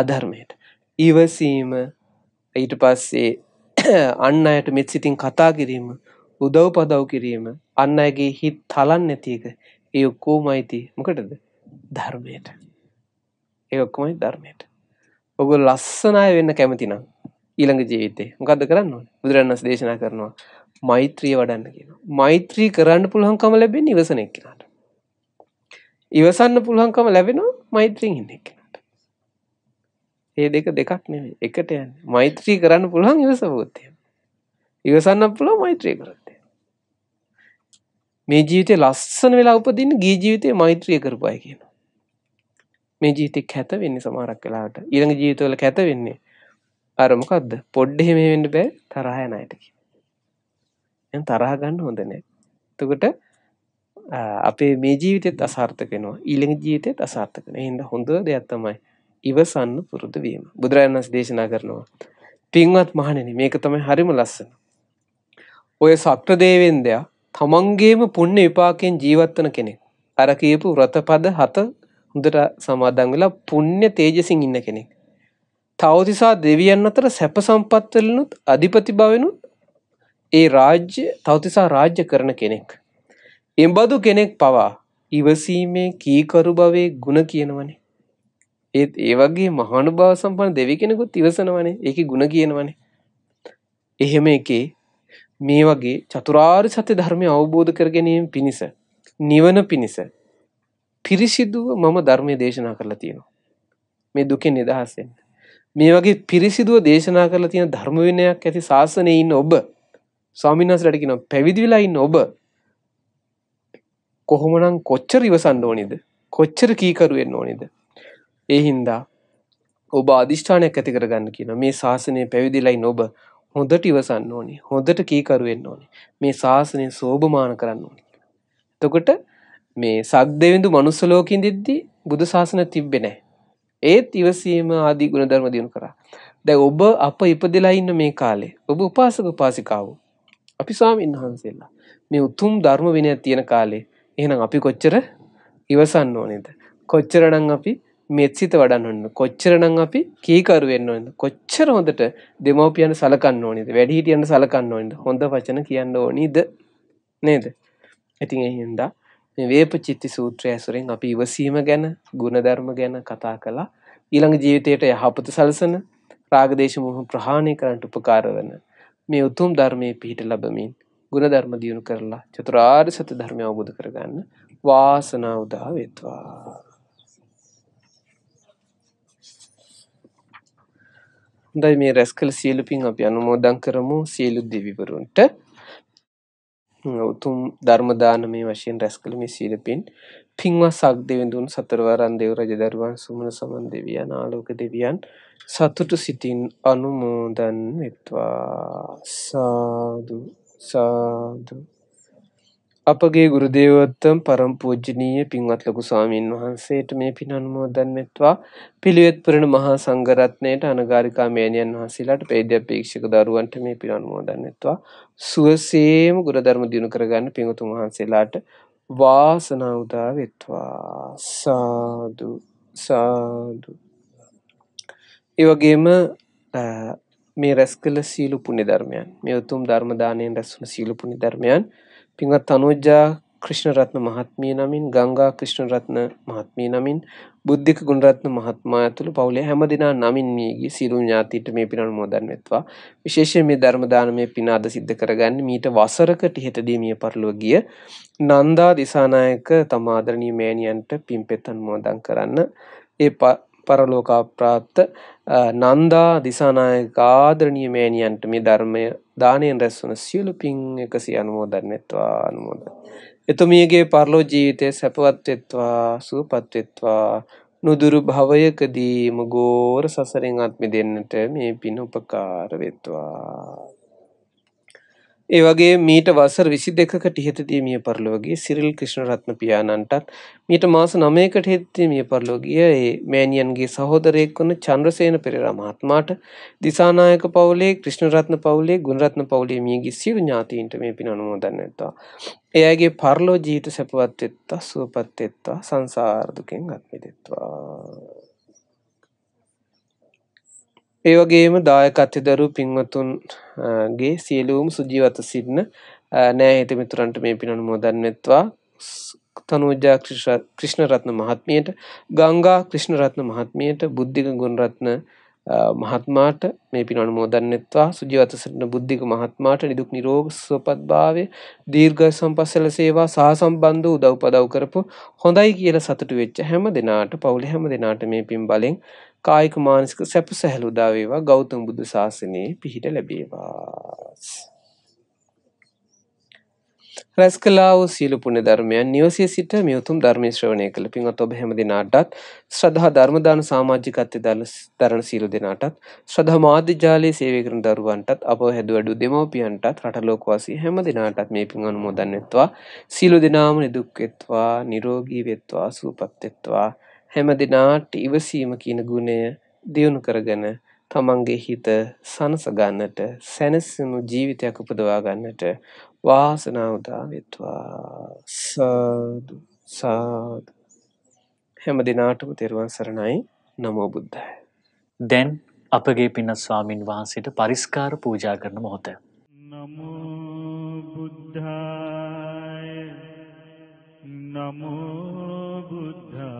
අධර්මයට. ඉවසීම ඊට පස්සේ අන් අයට මෙත් සිතින් කතා කිරීම, උදව් පදව් කිරීම, අන් අයගේ හිත් තලන්නේ නැති එක ඒ ඔක්කොම අයිති මොකටද? ධර්මයට. ඒ ඔක්කොමයි ධර්මයට. ඔයගොල්ලෝ ලස්සන අය වෙන්න කැමති නම් ඊළඟ ජීවිතේ මොකද කරන්න ඕන බුදුරන්ස් දේශනා කරනවා මෛත්‍රිය වඩන්න කියන මෛත්‍රී කරන්න පුළහංකම ලැබෙන ඉවසන එක්කෙනට ඉවසන්න පුළහංකම ලැබෙනවා මෛත්‍රීන් ඉන්න එක්කෙනට ඒ දෙක දෙකක් නෙවෙයි එකට යන්න මෛත්‍රී කරන්න පුළුවන් ඉවසවෝත්තය ඉවසන්න පුළුව මෛත්‍රී කරත්තය මේ ජීවිතය ලස්සන වෙලා උපදින්න ගී ජීවිතය මෛත්‍රිය කරපුයි කියනවා මේ ජීවිතය කැත වෙන්නේ සමහරක් වෙලාට ඊළඟ ජීවිතවල කැත වෙන්නේ අර මොකක්ද පොඩ්ඩ එහෙම වෙන්න බෑ තරහ යන අයට එම් තරහ ගන්න හොඳ නෑ එතකොට අපේ මේ ජීවිතෙත් අසාර්ථක වෙනවා ඊළඟ ජීවිතෙත් අසාර්ථක වෙනවා එහෙනම් හොඳ දෙයක් තමයි ඉවසන්න පුරුදු වීම බුදුරජාණන් වහන්සේ දේශනා කරනවා පින්වත් මහණෙනි මේක තමයි හරිම ලස්සන ඔය සත්‍ය දේවෙන්දයා තමන්ගේම පුණ්‍ය විපාකයෙන් ජීවත් වෙන කෙනෙක් අර කියපු රතපද හත හොඳට සමාදන් වෙලා පුණ්‍ය තේජසින් ඉන්න කෙනෙක් තවතිසා දෙවියන් අතර සැප සම්පත්වලනුත් අධිපති බවෙනුත් ඒ රාජ්‍ය තවතිසා රාජ්‍ය කරන කෙනෙක්. එම්බදු කෙනෙක් පවා ඉවසීමේ කීකරු භවේ ගුණ කියනවනේ. ඒත් ඒ වගේ මහනුභාව සම්පන්න දෙවි කෙනෙකුත් ඉවසනවනේ ඒක ගුණ කියනවනේ. එහෙම එකේ මේ වගේ චතුරාර් සත්‍ය ධර්මය අවබෝධ කර ගැනීම පිණිස නිවන පිණිස පිරිසිදුව මම ධර්මය දේශනා කරලා තියෙනවා. මේ දුකෙන් නිදහස්සෙන්. මේ වගේ පිරිසිදුව දේශනා කරලා තියෙන ධර්ම විනයක් ඇති ශාසනයේ ඉන්න ඔබ ස්වාමීන් වහන්සේලාට කියනවා පැවිදි වෙලා ඉන්න ඔබ කොහොමනම් කොච්චර ඉවසන්න ඕනේද කොච්චර කීකරු වෙන්න ඕනේද ඒ හින්දා ඔබ අදිෂ්ඨානයක් ඇති කරගන්න කියනවා මේ ශාසනය පැවිදිලා ඉන්න ඔබ හොඳට ඉවසන්න ඕනේ හොඳට කීකරු වෙන්න ඕනේ මේ ශාසනය සෝභමාන කරන්න ඕනේ එතකොට මේ සක් දෙවිඳු මනුස්ස ලෝකෙින් දෙද්දී බුදු ශාසන තිබ්බේ නැහැ ඒත් ඉවසීම ආදී ගුණධර්ම දිනු කරා. දැන් ඔබ අප ඉපදෙලා ඉන්න මේ කාලේ ඔබ උපාසක උපාසිකාවෝ අපි ස්වාමීන් වහන්සේලා මේ උතුම් ධර්ම විනය තියෙන කාලේ එහෙනම් අපි කොච්චර ඉවසන්න ඕනේද? කොච්චරනම් අපි මෙත්සිත වඩන්න ඕනද? කොච්චරනම් අපි කීකරු වෙන්න ඕනද? කොච්චර හොඳට දෙමව්පියන් සලකන්න ඕනේද? වැඩිහිටියන් සලකන්න ඕනේද? හොඳ වචන කියන්න ඕනේද? නේද? ඉතින් එහෙනම් මේ වේපචිත්ති සූත්‍රය ඇසුරෙන් අපි ඉවසීම ගැන, ගුණධර්ම ගැන කතා කළා. ඊළඟ ජීවිතයට යහපත සලසන, රාගදේශ මොහ ප්‍රහාණය කරන්නට උපකාර වන මේ උතුම් ධර්මයේ පිහිට ලැබමින් ගුණධර්ම දියුණු කරලා චතුරාර්ය සත්‍ය ධර්මය අවබෝධ කරගන්න වාසනාව උදා වේවා. හොඳයි මේ රැස් කළ සියලු පින් අපි අනුමෝදන් කරමු සියලු දෙවිවරුන්ට උතුම් ධර්ම දානමේ වශයෙන් රැස් කළ මේ සීල පින් පින්වත් සක්දෙවිඳුන් සතරවරන් දේව රජදරුවන් සුමන සමන් දෙවියන් ආලෝක දෙවියන් සතුටු සිතින් අනුමෝදන් වෙත්වා සාදු සාදු අපගේ ගුරු දේවෝත්තම පරම පූජනීය පින්වත් ලොකු ස්වාමීන් වහන්සේට මේ පින් අනුමෝදන් වෙත්වා පිළිවෙත් පුරන මහා සංඝරත්නයට අනගාരികා මෑණියන් වහන්සේලාට පේද්‍යපීක්ෂක දරුවන්ට මේ පින් අනුමෝදන් වෙත්වා සුවසේම ගුරු ධර්ම දිනු කරගන්න පින්වතුන් වහන්සේලාට වාසනාව උදා වෙත්වා සාදු සාදු ඒ වගේම මේ රැස් කළ සීල පුණ්‍ය ධර්මයන් මේ උතුම් ධර්ම දාණයෙන් රැස් වුණු සීල පුණ්‍ය ධර්මයන් පින්වත් අනුජ්ජා ක්‍රිෂ්ණරත්න මහත්මිය නමින් ගංගා ක්‍රිෂ්ණරත්න මහත්මිය නමින් බුද්ධික ගුණරත්න මහත්මයා ඇතුළු පවුලේ හැම දිනා නමින් මියගිය සියලු ඥාතීන්ට මේ පින අනුමෝදන් වෙත්වා විශේෂයෙන් මේ ධර්ම දානමය පින අද සිද්ධ කරගන්නේ මීට වසරකට ඉහතදී මිය පරලොව ගිය නන්දා දිසානායක තම ආදරණීය මෑණියන්ට පින් පෙත් අනුමෝදන් කරන්න ඒ පරලෝකාප්‍රාප්ත නන්දා දිසානායක ආදරණීය මෑණියන්ට මේ ධර්මය දානයෙන් රැස්වන සියලු පින් එකසි අනුමෝදන් වෙත්වා අනුමෝදන්. එතුමියගේ පරලෝ ජීවිතය සැපවත් වෙත්වා සුවපත් වෙත්වා නුදුරු භවයකදීම ගෝර සසරෙන් අත් මිදෙන්නට මේ පින් උපකාර වෙත්වා. ඒ වගේ මීට වසර 22කට ඉහතදී මිය පරලොව ගිය සිරිල් ක්‍රිෂ්ණරත්න පියාණන්ටත් මීට මාස 9කට ඉහතදී මිය පරලොව ගිය ඒ මෑණියන්ගේ සහෝදරයෙක් වන චන්ද්‍රසේන පෙරේරා මහත්මයාට දිසානායක පවුලේ ක්‍රිෂ්ණරත්න පවුලේ ගුණරත්න පවුලේ මියගිය සියලු ඥාතීන්ට මේ පින අනුමෝදන් වෙත්වා. එයාගේ පරලෝ ජීවිත සැපවත් වෙත්වා, සුවපත් වෙත්වා, සංසාර දුකෙන් අත් මිදෙත්වා. ඒ වගේම දායකත්ව දරු පින්වතුන්ගේ සියලුම සුජීවත සිටින නෑහිත මිතුරන්ට මේ පින් අනුමෝදන් වෙත්වා තනෝජා ක්‍රිෂ්ණරත්න මහත්මියට ගංගා ක්‍රිෂ්ණරත්න මහත්මියට බුද්ධික ගුණරත්න මහත්මාට මේ පින් අනුමෝදන්වත්වා සුජීවත සිටින බුද්ධික මහත්මාට නිදුක් නිරෝගී සුවපත්භාවය දීර්ඝ සම්පස්සල සේවා සහ සම්බන්ධ උදව් පදව් කරපු හොඳයි කියලා සතුටු වෙච්ච හැම දිනාට පවුල හැම දිනාට මේ පින් බලෙන් කායික මානසික සැප සැහැළු උදා වේවා ගෞතම බුදු සාසනයේ පිහිට ලැබේවා රැස් කළා වූ සීල පුණ්‍ය ධර්මයන් නිවසේ සිට මේ උතුම් ධර්මයේ ශ්‍රවණය කළ පින්වත් ඔබ හැම දිනාටත් ශ්‍රද්ධා ධර්ම දාන සමාජිකත්ව දරණ සීල දිනාටත් ශ්‍රද්ධා මාධ්‍ය ජාලයේ සේවය කරන දරුවන්ටත් අපව හැදුවඩු දෙමව්පියන්ටත් රට ලෝකවාසී හැම දිනාටත් මේ පින් අනුමෝදන් වෙත්වා සීල දිනාම නිදුක් වෙත්වා නිරෝගී වෙත්වා සුවපත් වෙත්වා හැම දිනාට ඉවසීම කියන ගුණය දියුණු කරගෙන තමන්ගේ හිත සනස ගන්නට සැනසුණු ජීවිතයක් උපදවා ගන්නට වාසනාව උදා වෙත්වා සාදු සාදු හැම දිනාටම තෙරුවන් සරණයි නමෝ බුද්ධාය දැන් අපගේ පින්නත් ස්වාමින් වහන්සේට පරිස්කාර පූජා කරන මොහොත නමෝ බුද්ධාය නමෝ බුද්ධාය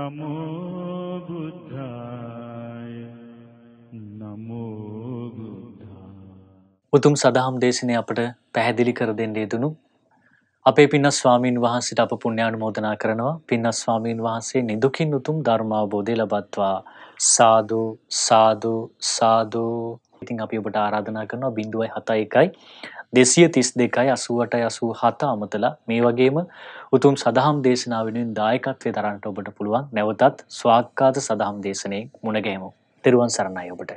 නමෝ බුද්ධාය නමෝ බුද්ධා උතුම් සදහම් දේශනය අපට පැහැදිලි කර දෙන්න යෙදුණු අපේ පින්න ස්වාමීන් වහන්සේට අප පුණ්‍යානුමෝදනා කරනවා පින්න ස්වාමීන් වහන්සේ නිදුකින් උතුම් ධර්මාබෝධය ලබත්වා සාදු සාදු සාදු ඉතින් අපි ඔබට ආරාධනා කරනවා 0.71යි 232යි 88යි 87 අමතලා මේ වගේම උතුම් සදහම් දේශනාව වෙනුවෙන් දායකත්වයේ දරන්නට ඔබට පුළුවන් නැවතත් ස්වාක්කාත සදහම් දේශනේ මුණගැහෙමු. තෙරුවන් සරණයි ඔබට.